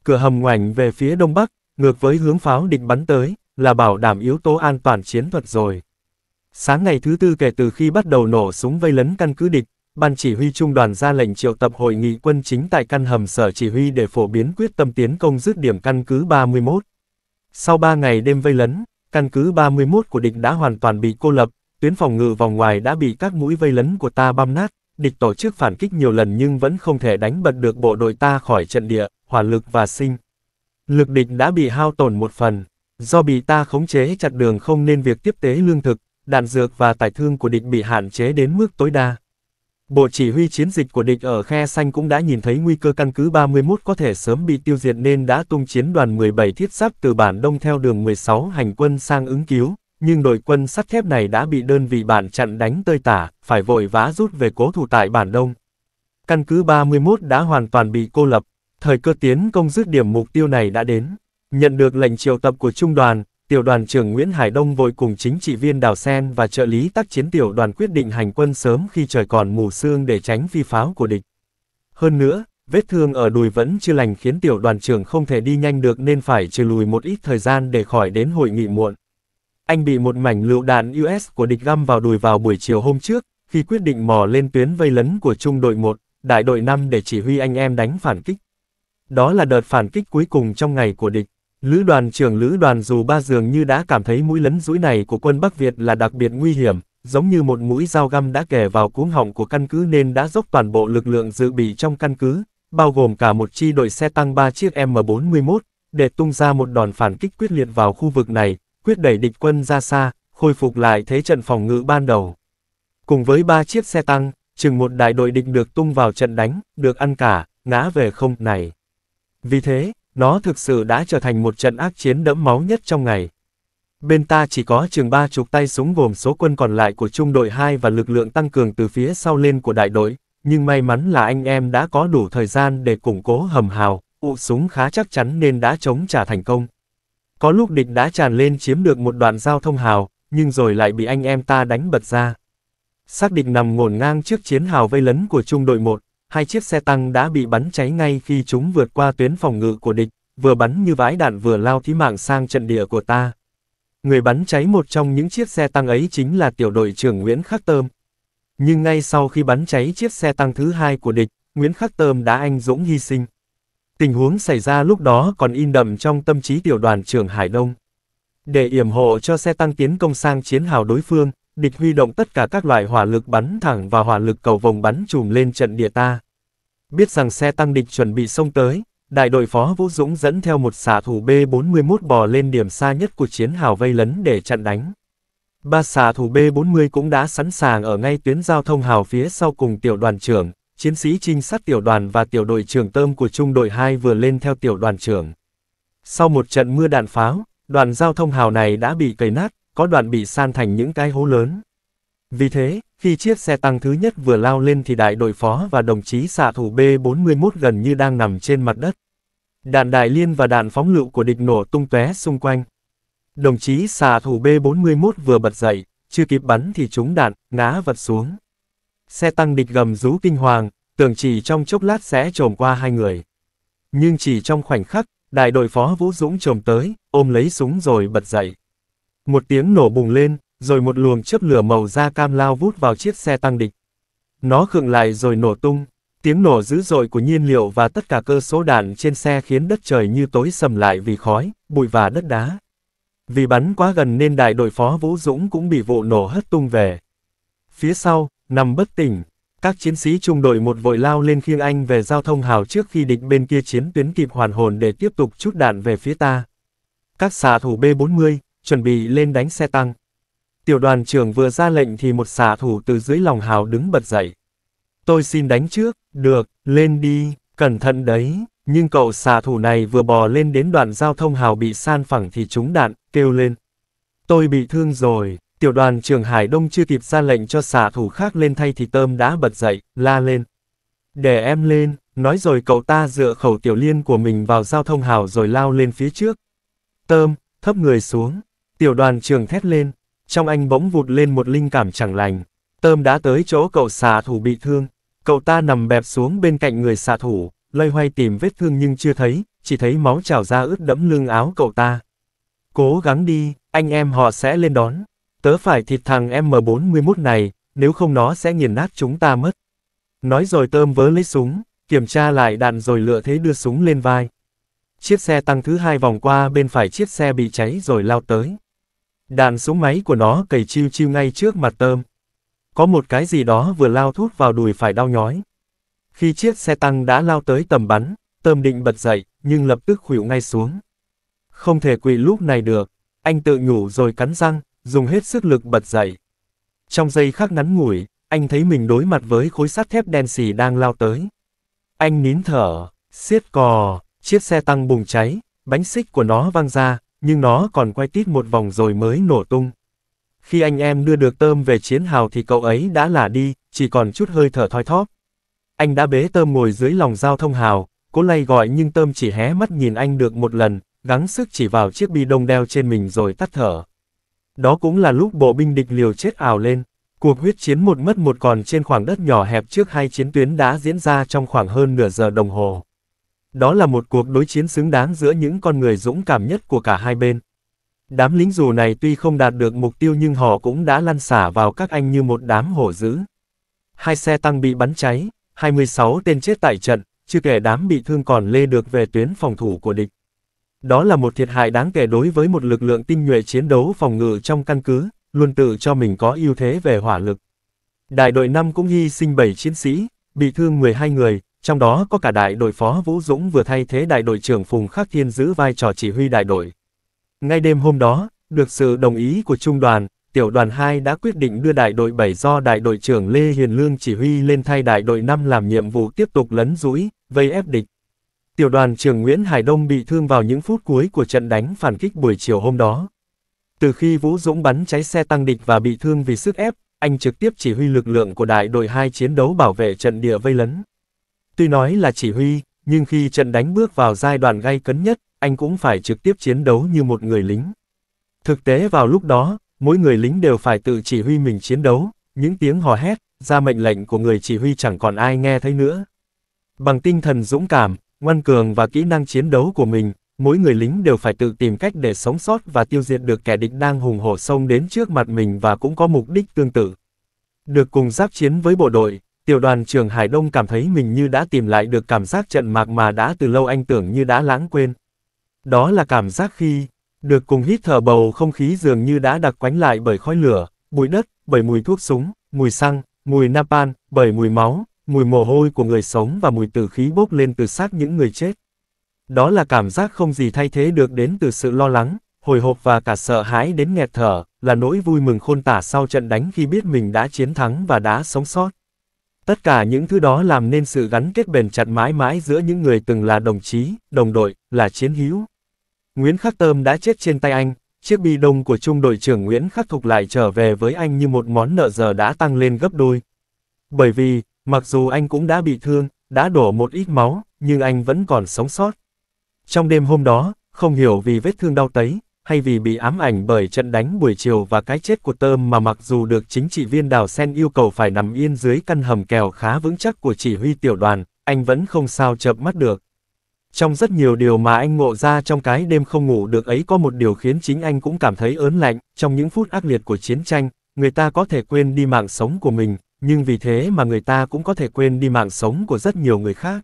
Cửa hầm ngoảnh về phía đông bắc, ngược với hướng pháo địch bắn tới, là bảo đảm yếu tố an toàn chiến thuật rồi. Sáng ngày thứ tư kể từ khi bắt đầu nổ súng vây lấn căn cứ địch, Ban chỉ huy trung đoàn ra lệnh triệu tập hội nghị quân chính tại căn hầm sở chỉ huy để phổ biến quyết tâm tiến công dứt điểm căn cứ 31. Sau 3 ngày đêm vây lấn, căn cứ 31 của địch đã hoàn toàn bị cô lập, tuyến phòng ngự vòng ngoài đã bị các mũi vây lấn của ta băm nát, địch tổ chức phản kích nhiều lần nhưng vẫn không thể đánh bật được bộ đội ta khỏi trận địa, hỏa lực và sinh. Lực địch đã bị hao tổn một phần, do bị ta khống chế chặt đường không nên việc tiếp tế lương thực, đạn dược và tài thương của địch bị hạn chế đến mức tối đa. Bộ chỉ huy chiến dịch của địch ở Khe Xanh cũng đã nhìn thấy nguy cơ căn cứ 31 có thể sớm bị tiêu diệt nên đã tung chiến đoàn 17 thiết giáp từ bản đông theo đường 16 hành quân sang ứng cứu, nhưng đội quân sắt thép này đã bị đơn vị bản chặn đánh tơi tả, phải vội vã rút về cố thủ tại bản đông. Căn cứ 31 đã hoàn toàn bị cô lập, thời cơ tiến công dứt điểm mục tiêu này đã đến. Nhận được lệnh triệu tập của trung đoàn, tiểu đoàn trưởng Nguyễn Hải Đông vội cùng chính trị viên Đào Sen và trợ lý tác chiến tiểu đoàn quyết định hành quân sớm khi trời còn mù sương để tránh phi pháo của địch. Hơn nữa, vết thương ở đùi vẫn chưa lành khiến tiểu đoàn trưởng không thể đi nhanh được nên phải trừ lùi một ít thời gian để khỏi đến hội nghị muộn. Anh bị một mảnh lựu đạn US của địch găm vào đùi vào buổi chiều hôm trước, khi quyết định mò lên tuyến vây lấn của trung đội 1, đại đội 5 để chỉ huy anh em đánh phản kích. Đó là đợt phản kích cuối cùng trong ngày của địch. Lữ đoàn trưởng lữ đoàn dù ba dường như đã cảm thấy mũi lấn rũi này của quân Bắc Việt là đặc biệt nguy hiểm, giống như một mũi dao găm đã kẻ vào cuống họng của căn cứ nên đã dốc toàn bộ lực lượng dự bị trong căn cứ, bao gồm cả một chi đội xe tăng 3 chiếc M41, để tung ra một đòn phản kích quyết liệt vào khu vực này, quyết đẩy địch quân ra xa, khôi phục lại thế trận phòng ngự ban đầu. Cùng với ba chiếc xe tăng, chừng một đại đội địch được tung vào trận đánh, được ăn cả, ngã về không này. Vì thế, nó thực sự đã trở thành một trận ác chiến đẫm máu nhất trong ngày. Bên ta chỉ có chừng ba chục tay súng gồm số quân còn lại của trung đội 2 và lực lượng tăng cường từ phía sau lên của đại đội, nhưng may mắn là anh em đã có đủ thời gian để củng cố hầm hào, ụ súng khá chắc chắn nên đã chống trả thành công. Có lúc địch đã tràn lên chiếm được một đoạn giao thông hào, nhưng rồi lại bị anh em ta đánh bật ra. Xác định nằm ngổn ngang trước chiến hào vây lấn của trung đội 1, hai chiếc xe tăng đã bị bắn cháy ngay khi chúng vượt qua tuyến phòng ngự của địch, vừa bắn như vãi đạn vừa lao thí mạng sang trận địa của ta. Người bắn cháy một trong những chiếc xe tăng ấy chính là tiểu đội trưởng Nguyễn Khắc Tơm. Nhưng ngay sau khi bắn cháy chiếc xe tăng thứ hai của địch, Nguyễn Khắc Tơm đã anh dũng hy sinh. Tình huống xảy ra lúc đó còn in đậm trong tâm trí tiểu đoàn trưởng Hải Đông. Để yểm hộ cho xe tăng tiến công sang chiến hào đối phương, địch huy động tất cả các loại hỏa lực bắn thẳng và hỏa lực cầu vòng bắn trùm lên trận địa ta. Biết rằng xe tăng địch chuẩn bị xông tới, đại đội phó Vũ Dũng dẫn theo một xạ thủ B-41 bò lên điểm xa nhất của chiến hào vây lấn để chặn đánh. Ba xạ thủ B-40 cũng đã sẵn sàng ở ngay tuyến giao thông hào phía sau cùng tiểu đoàn trưởng, chiến sĩ trinh sát tiểu đoàn và tiểu đội trưởng tôm của trung đội 2 vừa lên theo tiểu đoàn trưởng. Sau một trận mưa đạn pháo, đoàn giao thông hào này đã bị cầy nát, có đoạn bị san thành những cái hố lớn. Vì thế, khi chiếc xe tăng thứ nhất vừa lao lên thì đại đội phó và đồng chí xạ thủ B-41 gần như đang nằm trên mặt đất. Đạn đại liên và đạn phóng lựu của địch nổ tung tóe xung quanh. Đồng chí xạ thủ B-41 vừa bật dậy, chưa kịp bắn thì trúng đạn, ngã vật xuống. Xe tăng địch gầm rú kinh hoàng, tưởng chỉ trong chốc lát sẽ trồm qua hai người. Nhưng chỉ trong khoảnh khắc, đại đội phó Vũ Dũng trồm tới, ôm lấy súng rồi bật dậy. Một tiếng nổ bùng lên, rồi một luồng chớp lửa màu da cam lao vút vào chiếc xe tăng địch. Nó khựng lại rồi nổ tung, tiếng nổ dữ dội của nhiên liệu và tất cả cơ số đạn trên xe khiến đất trời như tối sầm lại vì khói, bụi và đất đá. Vì bắn quá gần nên đại đội phó Vũ Dũng cũng bị vụ nổ hất tung về. Phía sau, nằm bất tỉnh, các chiến sĩ trung đội một vội lao lên khiêng anh về giao thông hào trước khi địch bên kia chiến tuyến kịp hoàn hồn để tiếp tục chút đạn về phía ta. Các xạ thủ B-40, chuẩn bị lên đánh xe tăng. Tiểu đoàn trưởng vừa ra lệnh thì một xạ thủ từ dưới lòng hào đứng bật dậy. Tôi xin đánh trước, được, lên đi, cẩn thận đấy. Nhưng cậu xạ thủ này vừa bò lên đến đoạn giao thông hào bị san phẳng thì trúng đạn, kêu lên. Tôi bị thương rồi, tiểu đoàn trưởng Hải Đông chưa kịp ra lệnh cho xạ thủ khác lên thay thì tôm đã bật dậy, la lên. Để em lên, nói rồi cậu ta dựa khẩu tiểu liên của mình vào giao thông hào rồi lao lên phía trước. Tôm, thấp người xuống, Tiểu đoàn trường thét lên, trong anh bỗng vụt lên một linh cảm chẳng lành. Tôm đã tới chỗ cậu xạ thủ bị thương, cậu ta nằm bẹp xuống bên cạnh người xạ thủ, loay hoay tìm vết thương nhưng chưa thấy, chỉ thấy máu trào ra ướt đẫm lưng áo cậu ta. Cố gắng đi, anh em họ sẽ lên đón. Tớ phải thịt thằng M41 này, nếu không nó sẽ nghiền nát chúng ta mất. Nói rồi tôm vớ lấy súng, kiểm tra lại đạn rồi lựa thế đưa súng lên vai. Chiếc xe tăng thứ hai vòng qua bên phải chiếc xe bị cháy rồi lao tới đàn súng máy của nó cầy chiêu chiêu ngay trước mặt tôm. Có một cái gì đó vừa lao thút vào đùi phải đau nhói. Khi chiếc xe tăng đã lao tới tầm bắn, tôm định bật dậy, nhưng lập tức khuỵu ngay xuống. Không thể quỳ lúc này được, anh tự nhủ rồi cắn răng, dùng hết sức lực bật dậy. Trong giây khắc ngắn ngủi, anh thấy mình đối mặt với khối sắt thép đen xì đang lao tới. Anh nín thở, siết cò, chiếc xe tăng bùng cháy, bánh xích của nó văng ra, nhưng nó còn quay tít một vòng rồi mới nổ tung. Khi anh em đưa được tôm về chiến hào thì cậu ấy đã là đi, chỉ còn chút hơi thở thoi thóp. Anh đã bế tôm ngồi dưới lòng giao thông hào, cố lay gọi nhưng tôm chỉ hé mắt nhìn anh được một lần, gắng sức chỉ vào chiếc bi đông đeo trên mình rồi tắt thở. Đó cũng là lúc bộ binh địch liều chết ảo lên, cuộc huyết chiến một mất một còn trên khoảng đất nhỏ hẹp trước hai chiến tuyến đã diễn ra trong khoảng hơn nửa giờ đồng hồ. Đó là một cuộc đối chiến xứng đáng giữa những con người dũng cảm nhất của cả hai bên. Đám lính dù này tuy không đạt được mục tiêu nhưng họ cũng đã lăn xả vào các anh như một đám hổ dữ. Hai xe tăng bị bắn cháy, 26 tên chết tại trận, chưa kể đám bị thương còn lê được về tuyến phòng thủ của địch. Đó là một thiệt hại đáng kể đối với một lực lượng tinh nhuệ chiến đấu phòng ngự trong căn cứ, luôn tự cho mình có ưu thế về hỏa lực. Đại đội 5 cũng hy sinh 7 chiến sĩ, bị thương 12 người, trong đó có cả đại đội phó Vũ Dũng vừa thay thế đại đội trưởng Phùng Khắc Thiên giữ vai trò chỉ huy đại đội. Ngay đêm hôm đó, được sự đồng ý của trung đoàn, tiểu đoàn 2 đã quyết định đưa đại đội 7 do đại đội trưởng Lê Hiền Lương chỉ huy lên thay đại đội 5 làm nhiệm vụ tiếp tục lấn dũi, vây ép địch. Tiểu đoàn trưởng Nguyễn Hải Đông bị thương vào những phút cuối của trận đánh phản kích buổi chiều hôm đó. Từ khi Vũ Dũng bắn cháy xe tăng địch và bị thương vì sức ép, anh trực tiếp chỉ huy lực lượng của đại đội 2 chiến đấu bảo vệ trận địa vây lấn. Tuy nói là chỉ huy, nhưng khi trận đánh bước vào giai đoạn gay cấn nhất, anh cũng phải trực tiếp chiến đấu như một người lính. Thực tế vào lúc đó, mỗi người lính đều phải tự chỉ huy mình chiến đấu, những tiếng hò hét, ra mệnh lệnh của người chỉ huy chẳng còn ai nghe thấy nữa. Bằng tinh thần dũng cảm, ngoan cường và kỹ năng chiến đấu của mình, mỗi người lính đều phải tự tìm cách để sống sót và tiêu diệt được kẻ địch đang hùng hổ xông đến trước mặt mình và cũng có mục đích tương tự. Được cùng giáp chiến với bộ đội, tiểu đoàn trưởng Hải Đông cảm thấy mình như đã tìm lại được cảm giác trận mạc mà đã từ lâu anh tưởng như đã lãng quên. Đó là cảm giác khi, được cùng hít thở bầu không khí dường như đã đặc quánh lại bởi khói lửa, bụi đất, bởi mùi thuốc súng, mùi xăng, mùi napan, bởi mùi máu, mùi mồ hôi của người sống và mùi tử khí bốc lên từ xác những người chết. Đó là cảm giác không gì thay thế được đến từ sự lo lắng, hồi hộp và cả sợ hãi đến nghẹt thở, là nỗi vui mừng khôn tả sau trận đánh khi biết mình đã chiến thắng và đã sống sót. Tất cả những thứ đó làm nên sự gắn kết bền chặt mãi mãi giữa những người từng là đồng chí, đồng đội, là chiến hữu. Nguyễn Khắc Tơm đã chết trên tay anh, chiếc bi đông của trung đội trưởng Nguyễn Khắc Thục lại trở về với anh như một món nợ giờ đã tăng lên gấp đôi. Bởi vì, mặc dù anh cũng đã bị thương, đã đổ một ít máu, nhưng anh vẫn còn sống sót. Trong đêm hôm đó, không hiểu vì vết thương đau tấy, hay vì bị ám ảnh bởi trận đánh buổi chiều và cái chết của Tơm mà mặc dù được chính trị viên Đào Sen yêu cầu phải nằm yên dưới căn hầm kèo khá vững chắc của chỉ huy tiểu đoàn, anh vẫn không sao chợp mắt được. Trong rất nhiều điều mà anh ngộ ra trong cái đêm không ngủ được ấy có một điều khiến chính anh cũng cảm thấy ớn lạnh, trong những phút ác liệt của chiến tranh, người ta có thể quên đi mạng sống của mình, nhưng vì thế mà người ta cũng có thể quên đi mạng sống của rất nhiều người khác.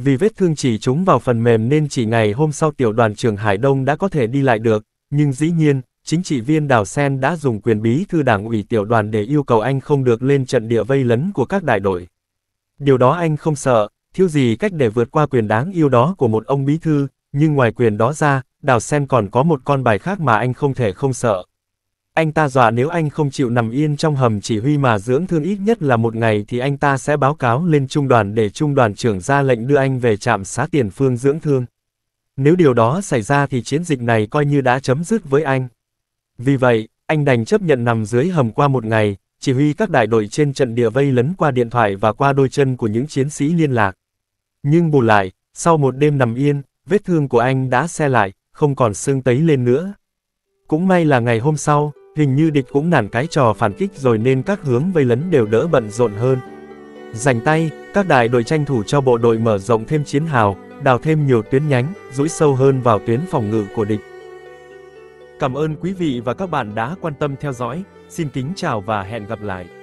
Vì vết thương chỉ trúng vào phần mềm nên chỉ ngày hôm sau tiểu đoàn trưởng Hải Đông đã có thể đi lại được, nhưng dĩ nhiên, chính trị viên Đào Sen đã dùng quyền bí thư đảng ủy tiểu đoàn để yêu cầu anh không được lên trận địa vây lấn của các đại đội. Điều đó anh không sợ, thiếu gì cách để vượt qua quyền đáng yêu đó của một ông bí thư, nhưng ngoài quyền đó ra, Đào Sen còn có một con bài khác mà anh không thể không sợ. Anh ta dọa nếu anh không chịu nằm yên trong hầm chỉ huy mà dưỡng thương ít nhất là một ngày thì anh ta sẽ báo cáo lên trung đoàn để trung đoàn trưởng ra lệnh đưa anh về trạm xá tiền phương dưỡng thương. Nếu điều đó xảy ra thì chiến dịch này coi như đã chấm dứt với anh. Vì vậy, anh đành chấp nhận nằm dưới hầm qua một ngày, chỉ huy các đại đội trên trận địa vây lấn qua điện thoại và qua đôi chân của những chiến sĩ liên lạc. Nhưng bù lại, sau một đêm nằm yên, vết thương của anh đã xe lại, không còn sưng tấy lên nữa. Cũng may là ngày hôm sau, hình như địch cũng nản cái trò phản kích rồi nên các hướng vây lấn đều đỡ bận rộn hơn. Dành tay, các đại đội tranh thủ cho bộ đội mở rộng thêm chiến hào, đào thêm nhiều tuyến nhánh, rũi sâu hơn vào tuyến phòng ngự của địch. Cảm ơn quý vị và các bạn đã quan tâm theo dõi, xin kính chào và hẹn gặp lại.